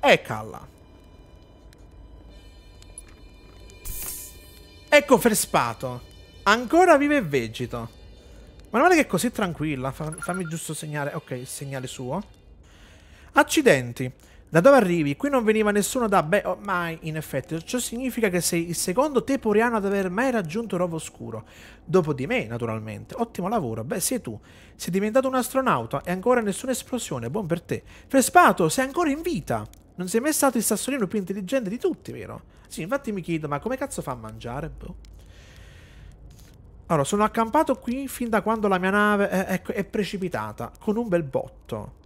Eccala. Ecco Frespato. Ancora vive e vegito. Ma non è che è così tranquilla. fammi giusto segnare. Ok, il segnale suo. Accidenti. Da dove arrivi? Qui non veniva nessuno da... Beh, oh, mai, in effetti, ciò significa che sei il secondo teporiano ad aver mai raggiunto Rovo Oscuro. Dopo di me, naturalmente. Ottimo lavoro. Beh, sei tu. Sei diventato un astronauta e ancora nessuna esplosione. Buon per te. Frespato, sei ancora in vita. Non sei mai stato il sassolino più intelligente di tutti, vero? Sì, infatti mi chiedo, ma come cazzo fa a mangiare? Boh. Allora, sono accampato qui fin da quando la mia nave è, è, è precipitata, con un bel botto.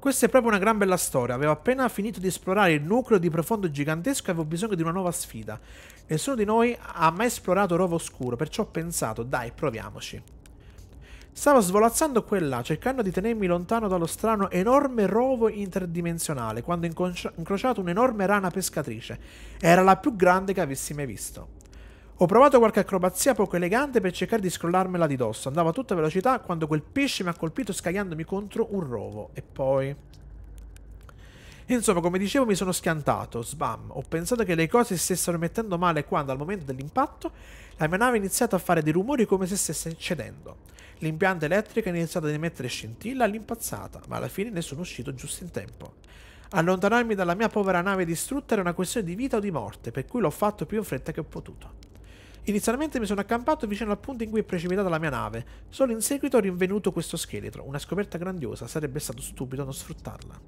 Questa è proprio una gran bella storia. Avevo appena finito di esplorare il nucleo di profondo gigantesco e avevo bisogno di una nuova sfida. Nessuno di noi ha mai esplorato Rovo Oscuro, perciò ho pensato, dai, proviamoci. Stavo svolazzando qua e là, cercando di tenermi lontano dallo strano enorme rovo interdimensionale, quando ho incrociato un'enorme rana pescatrice. Era la più grande che avessi mai visto. Ho provato qualche acrobazia poco elegante per cercare di scrollarmela di dosso. Andavo a tutta velocità quando quel pesce mi ha colpito scagliandomi contro un rovo. E poi... Insomma, come dicevo, mi sono schiantato. Sbam. Ho pensato che le cose stessero mettendo male quando, al momento dell'impatto, la mia nave ha iniziato a fare dei rumori come se stesse cedendo. L'impianto elettrico ha iniziato ad emettere scintilla all'impazzata, ma alla fine ne sono uscito giusto in tempo. Allontanarmi dalla mia povera nave distrutta era una questione di vita o di morte, per cui l'ho fatto più in fretta che ho potuto. Inizialmente mi sono accampato vicino al punto in cui è precipitata la mia nave, solo in seguito ho rinvenuto questo scheletro, una scoperta grandiosa, sarebbe stato stupido non sfruttarla.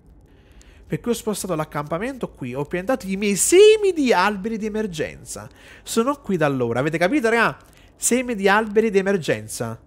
Per cui ho spostato l'accampamento qui, ho piantato i miei semi di alberi di emergenza. Sono qui da allora, avete capito raga? Semi di alberi di emergenza.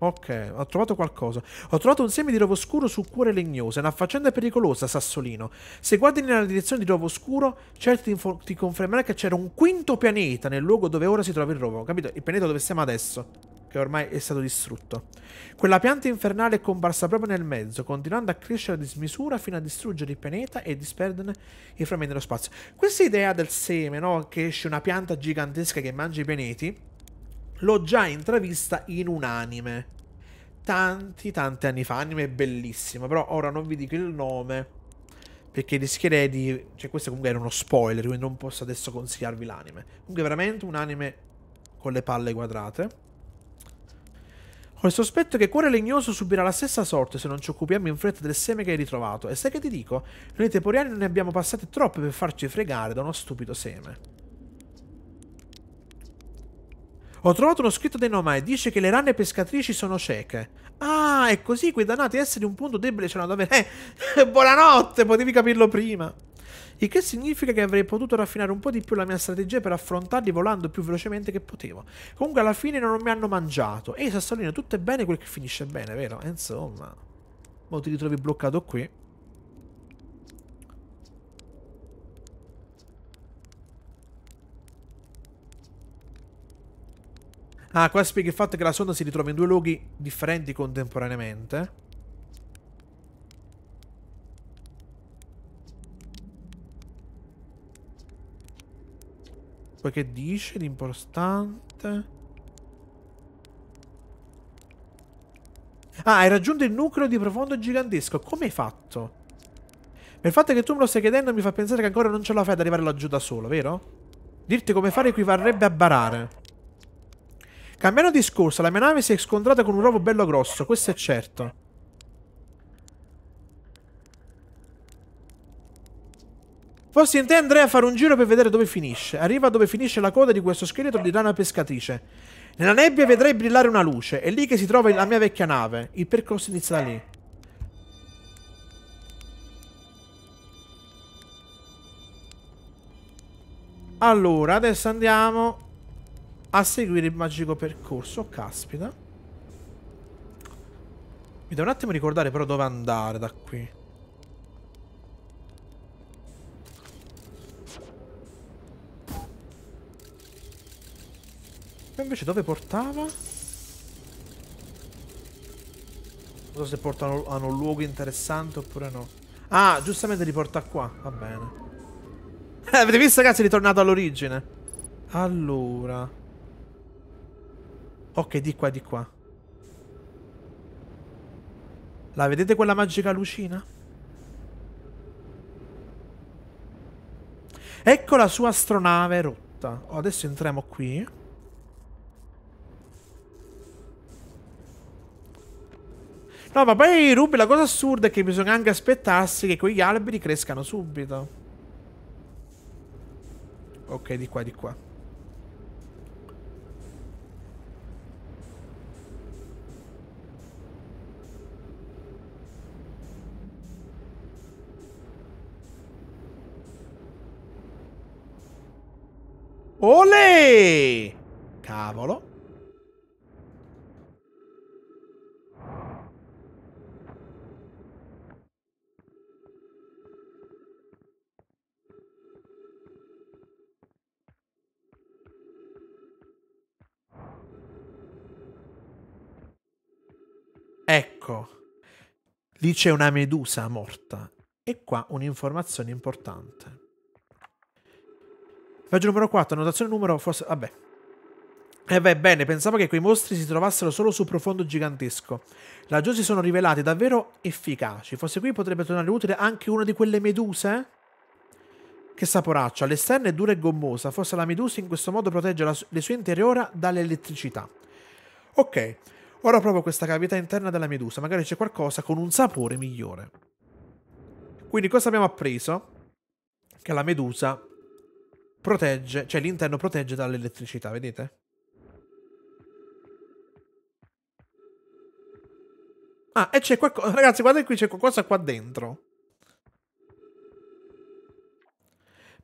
Ok, ho trovato qualcosa. Ho trovato un seme di rovo scuro su cuore legnoso. È una faccenda pericolosa, Sassolino. Se guardi nella direzione di rovo scuro, certi ti, ti confermerà che c'era un quinto pianeta nel luogo dove ora si trova il rovo. Capito? Il pianeta dove siamo adesso, che ormai è stato distrutto. Quella pianta infernale è comparsa proprio nel mezzo, continuando a crescere a dismisura fino a distruggere il pianeta e disperderne i frammenti dello spazio. Questa idea del seme, no? Che esce una pianta gigantesca che mangia i pianeti l'ho già intravista in un anime. Tanti, tanti anni fa. Anime bellissimo, però ora non vi dico il nome. Perché rischierei di... Cioè, questo comunque era uno spoiler, quindi non posso adesso consigliarvi l'anime. Comunque, veramente un anime con le palle quadrate. Ho il sospetto che Cuore Legnoso subirà la stessa sorte se non ci occupiamo in fretta del seme che hai ritrovato. E sai che ti dico? Noi teporiani ne abbiamo passate troppe per farci fregare da uno stupido seme. Ho trovato uno scritto dei Nomai, dice che le rane pescatrici sono cieche. Ah, è così, quei dannati esseri un punto debole c'erano l'hanno da avere. Eh, buonanotte, potevi capirlo prima. Il che significa che avrei potuto raffinare un po' di più la mia strategia per affrontarli volando più velocemente che potevo. Comunque alla fine non mi hanno mangiato. Ehi Sassolino, tutto è bene quel che finisce bene, vero? Eh, insomma. Ma ti ritrovi bloccato qui. Ah, qua spiega il fatto che la sonda si ritrova in due luoghi differenti contemporaneamente. Poi che dice l'importante? Ah, hai raggiunto il nucleo di profondo gigantesco. Come hai fatto? Il fatto che tu me lo stai chiedendo mi fa pensare che ancora non ce la fai ad arrivare laggiù da solo, vero? Dirti come fare equivarrebbe a barare. Cambiando discorso, la mia nave si è scontrata con un rovo bello grosso, questo è certo. Forse intenderei a fare un giro per vedere dove finisce. Arriva dove finisce la coda di questo scheletro di rana pescatrice. Nella nebbia vedrei brillare una luce. È lì che si trova la mia vecchia nave. Il percorso inizia da lì. Allora, adesso andiamo a seguire il magico percorso. Oh, Caspita. Mi devo un attimo ricordare però dove andare da qui. E invece dove portava? Non so se porta a un luogo interessante oppure no. Ah, giustamente li porta qua. Va bene. Eh, avete visto ragazzi? È ritornato all'origine. Allora. Ok, di qua, di qua. La vedete quella magica lucina? Ecco la sua astronave rotta. Oh, adesso entriamo qui. No, ma poi Ruby, la cosa assurda è che bisogna anche aspettarsi che quegli alberi crescano subito. Ok, di qua, di qua. Ole! Cavolo. Ecco, lì c'è una medusa morta e qua un'informazione importante. Viaggio numero 4, annotazione numero... Forse, vabbè. E eh beh, bene, pensavo che quei mostri si trovassero solo su profondo gigantesco. Laggiù si sono rivelati davvero efficaci. Forse qui potrebbe tornare utile anche una di quelle meduse? Che saporaccia, all'esterno è dura e gommosa. Forse la medusa in questo modo protegge la, le sue interiora dall'elettricità. Ok, ora provo questa cavità interna della medusa. Magari c'è qualcosa con un sapore migliore. Quindi cosa abbiamo appreso? Che la medusa protegge, cioè l'interno protegge dall'elettricità, vedete? Ah, e c'è qualcosa, ragazzi, guardate qui, c'è qualcosa qua dentro.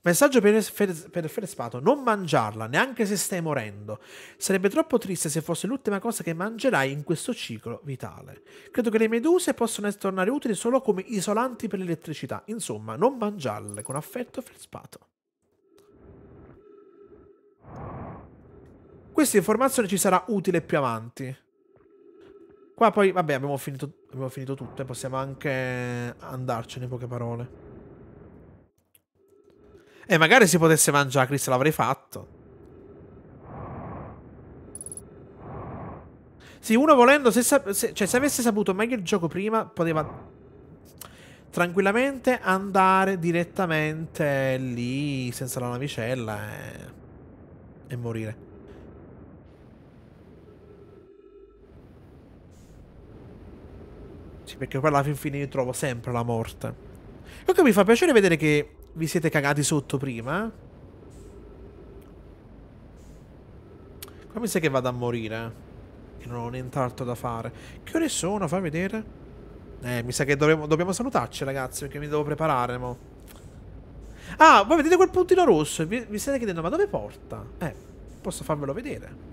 Messaggio per, Fer per Ferespato, non mangiarla, neanche se stai morendo. Sarebbe troppo triste se fosse l'ultima cosa che mangerai in questo ciclo vitale. Credo che le meduse possano tornare utili solo come isolanti per l'elettricità. Insomma, non mangiarle, con affetto Ferespato. Questa informazione ci sarà utile più avanti. Qua poi, vabbè, abbiamo finito, abbiamo finito tutto e possiamo anche andarcene in poche parole. E magari si potesse mangiare, Chris l'avrei fatto. Sì, uno volendo, se, se, cioè, se avesse saputo meglio il gioco prima, poteva tranquillamente andare direttamente lì senza la navicella. Eh e morire. Sì, perché poi alla fin fine io trovo sempre la morte. Comunque mi fa piacere vedere che vi siete cagati sotto prima. Qua mi sa che vado a morire. Eh? Che non ho nient'altro da fare. Che ore sono? Fai vedere. Eh, mi sa che dovremo, dobbiamo salutarci, ragazzi, perché mi devo preparare, mo'. Ah, voi vedete quel puntino rosso? Vi, vi state chiedendo, ma dove porta? Eh, posso farvelo vedere.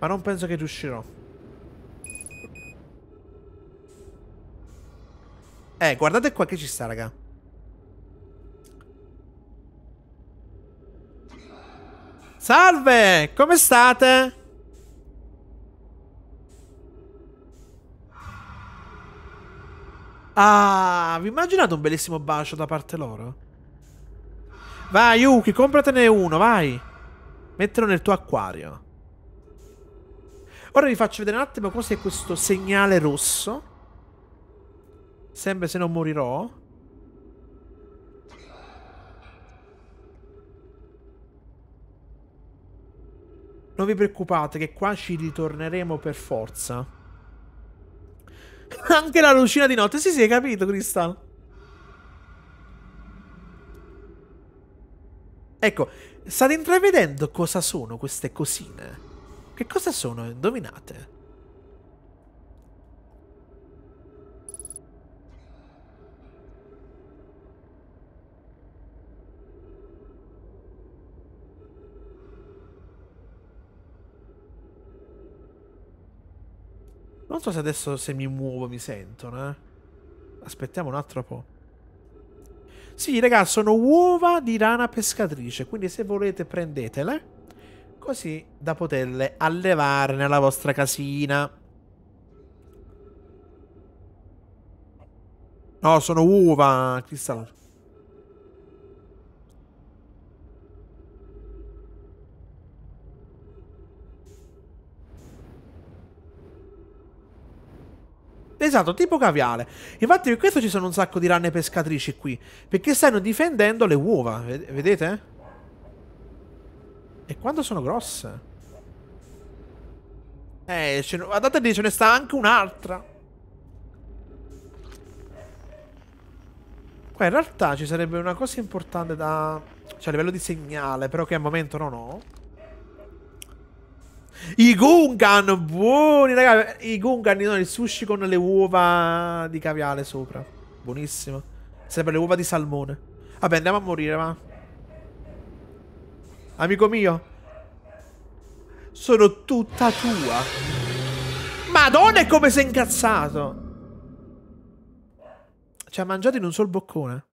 Ma non penso che riuscirò. Eh, guardate qua che ci sta, raga. Salve! Come state? Ah, vi immaginate un bellissimo bacio da parte loro? Vai, Yuki, compratene uno, vai. Mettilo nel tuo acquario. Ora vi faccio vedere un attimo cos'è questo segnale rosso. Sempre se non morirò. Non vi preoccupate che qua ci ritorneremo per forza. Anche la lucina di notte. Sì, sì, hai capito, Crystal. Ecco, state intravedendo cosa sono queste cosine. Che cosa sono? Indovinate. Non so se adesso se mi muovo mi sentono, eh. Aspettiamo un altro po'. Sì, ragazzi, sono uova di rana pescatrice, quindi se volete prendetele, così da poterle allevare nella vostra casina. No, sono uova, cristallo. Esatto, tipo caviale. Infatti per questo ci sono un sacco di rane pescatrici qui, perché stanno difendendo le uova, vedete? E quanto sono grosse? Eh, ce ne... guardate lì, ce ne sta anche un'altra. Qua in realtà ci sarebbe una cosa importante da... Cioè a livello di segnale, però che al momento non ho. I Gungan, buoni ragazzi. I Gungan no, il sushi con le uova di caviale sopra. Buonissimo. Sempre le uova di salmone. Vabbè, andiamo a morire, va. Amico mio. Sono tutta tua. Madonna, come sei incazzato. Ci ha mangiato in un sol boccone.